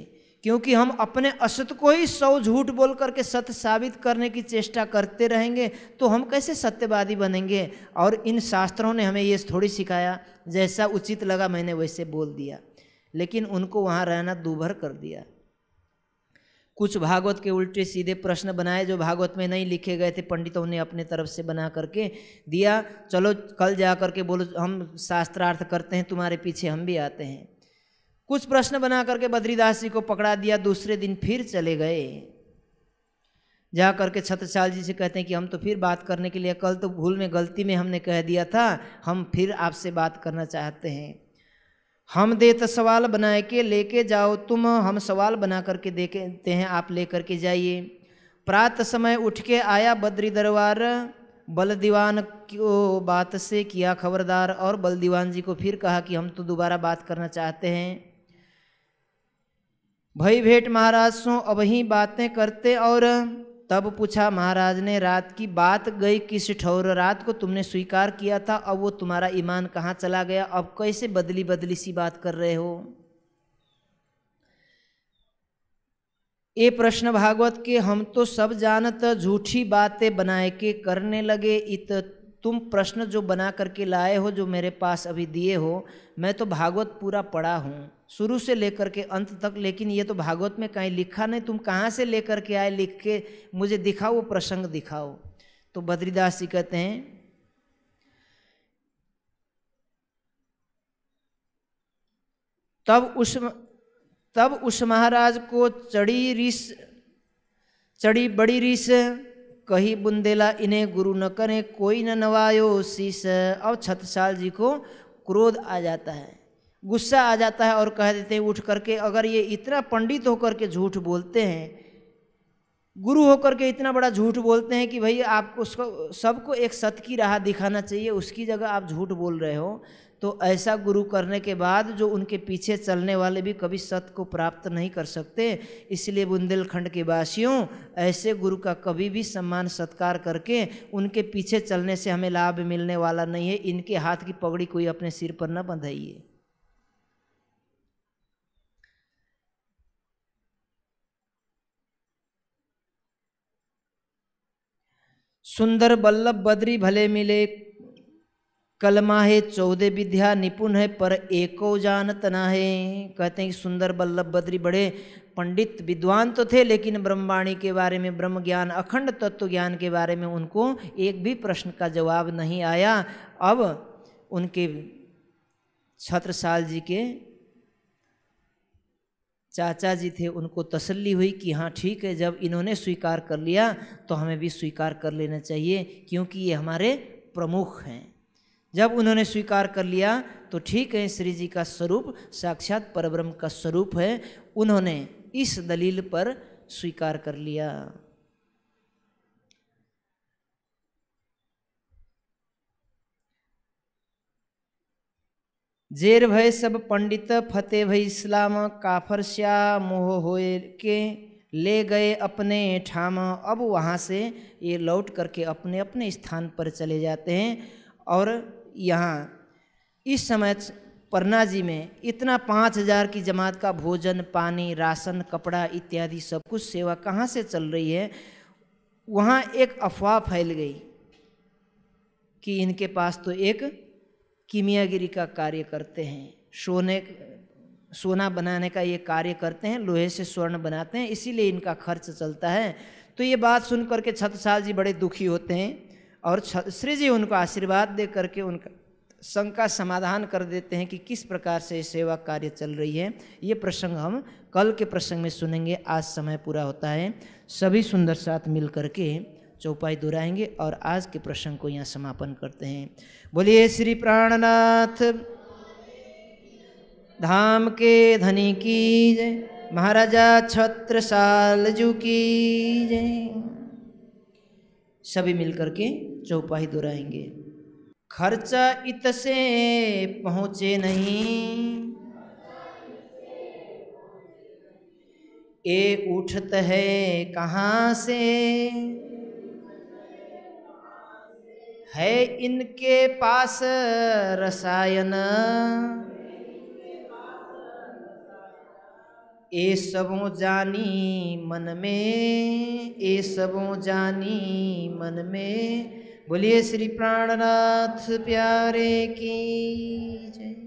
क्योंकि हम अपने असत को ही सौ झूठ बोल करके सत्य साबित करने की चेष्टा करते रहेंगे तो हम कैसे सत्यवादी बनेंगे और इन शास्त्रों ने हमें ये थोड़ी सिखाया जैसा उचित लगा मैंने वैसे बोल दिया लेकिन उनको वहाँ रहना दूभर कर दिया कुछ भागवत के उल्टे सीधे प्रश्न बनाए जो भागवत में नहीं लिखे गए थे पंडितों ने अपने तरफ से बना करके दिया चलो कल जा करके बोलो हम शास्त्रार्थ करते हैं तुम्हारे पीछे हम भी आते हैं कुछ प्रश्न बना करके बद्रीदास जी को पकड़ा दिया दूसरे दिन फिर चले गए जा करके छत्रसाल जी से कहते हैं कि हम तो फिर बात करने के लिए कल तो भूल में गलती में हमने कह दिया था हम फिर आपसे बात करना चाहते हैं हम देत सवाल बना के लेके जाओ तुम हम सवाल बना करके देते हैं आप ले करके जाइए प्रात समय उठ के आया बद्री दरबार बल दीवान को बात से किया खबरदार और बल दीवान जी को फिर कहा कि हम तो दोबारा बात करना चाहते हैं भई भेंट महाराज सो अब ही बातें करते और तब पूछा महाराज ने रात की बात गई किस ठौर रात को तुमने स्वीकार किया था अब वो तुम्हारा ईमान कहाँ चला गया अब कैसे बदली बदली सी बात कर रहे हो ये प्रश्न भागवत के हम तो सब जानत झूठी बातें बनाए के करने लगे इत तुम प्रश्न जो बना करके लाए हो जो मेरे पास अभी दिए हो मैं तो भागवत पूरा पढ़ा हूँ शुरू से लेकर के अंत तक लेकिन ये तो भागवत में कहीं लिखा नहीं तुम कहाँ से लेकर के आए लिख के मुझे दिखाओ वो प्रसंग दिखाओ तो बद्रीदास जी कहते हैं तब उस तब उस महाराज को चढ़ी रीस चढ़ी बड़ी रीस कही बुंदेला इन्हें गुरु न करे कोई न नवायो शीस अब छतसाल जी को क्रोध आ जाता है गुस्सा आ जाता है और कह देते हैं उठ करके अगर ये इतना पंडित होकर के झूठ बोलते हैं गुरु होकर के इतना बड़ा झूठ बोलते हैं कि भाई आपको उसको सबको एक सत की राह दिखाना चाहिए उसकी जगह आप झूठ बोल रहे हो तो ऐसा गुरु करने के बाद जो उनके पीछे चलने वाले भी कभी सत्य को प्राप्त नहीं कर सकते इसलिए बुंदेलखंड के वासियों ऐसे गुरु का कभी भी सम्मान सत्कार करके उनके पीछे चलने से हमें लाभ मिलने वाला नहीं है इनके हाथ की पगड़ी कोई अपने सिर पर न बंधाइए सुंदर बल्लभ बद्री भले मिले कलमा है चौदह विद्या निपुण है पर एको जानत ना है कहते हैं कि सुंदर बल्लभ बद्री बड़े पंडित विद्वान तो थे लेकिन ब्रह्मवाणी के बारे में ब्रह्म ज्ञान अखंड तत्व ज्ञान के बारे में उनको एक भी प्रश्न का जवाब नहीं आया अब उनके छत्रसाल जी के चाचा जी थे उनको तसल्ली हुई कि हाँ ठीक है जब इन्होंने स्वीकार कर लिया तो हमें भी स्वीकार कर लेना चाहिए क्योंकि ये हमारे प्रमुख हैं जब उन्होंने स्वीकार कर लिया तो ठीक है श्री जी का स्वरूप साक्षात परब्रह्म का स्वरूप है उन्होंने इस दलील पर स्वीकार कर लिया जेर भय सब पंडित फतेह भय इस्लाम काफर श्या मोह होए के ले गए अपने ठाम अब वहाँ से ये लौट करके अपने अपने स्थान पर चले जाते हैं और यहाँ इस समय परना जी में इतना पाँच हजार की जमात का भोजन पानी राशन कपड़ा इत्यादि सब कुछ सेवा कहाँ से चल रही है वहाँ एक अफवाह फैल गई कि इनके पास तो एक कीमियागिरी का कार्य करते हैं सोने सोना बनाने का ये कार्य करते हैं लोहे से स्वर्ण बनाते हैं इसीलिए इनका खर्च चलता है तो ये बात सुन करके छत्रसाल जी बड़े दुखी होते हैं और श्री जी उनको आशीर्वाद दे करके उनका शंका समाधान कर देते हैं कि किस प्रकार से सेवा कार्य चल रही है ये प्रसंग हम कल के प्रसंग में सुनेंगे आज समय पूरा होता है सभी सुंदर साथ मिल करके चौपाई दोहराएंगे और आज के प्रसंग को यहाँ समापन करते हैं बोलिए श्री प्राणनाथ धाम के धनी की जय महाराजा जू की जय सभी मिलकर के चौपाई दोहराएंगे खर्चा इत से पहुँचे नहीं ए उठत है कहाँ से है इनके पास रसायन ए सबों जानी मन में ए सबों जानी मन में बोलिए श्री प्राणनाथ प्यारे की जय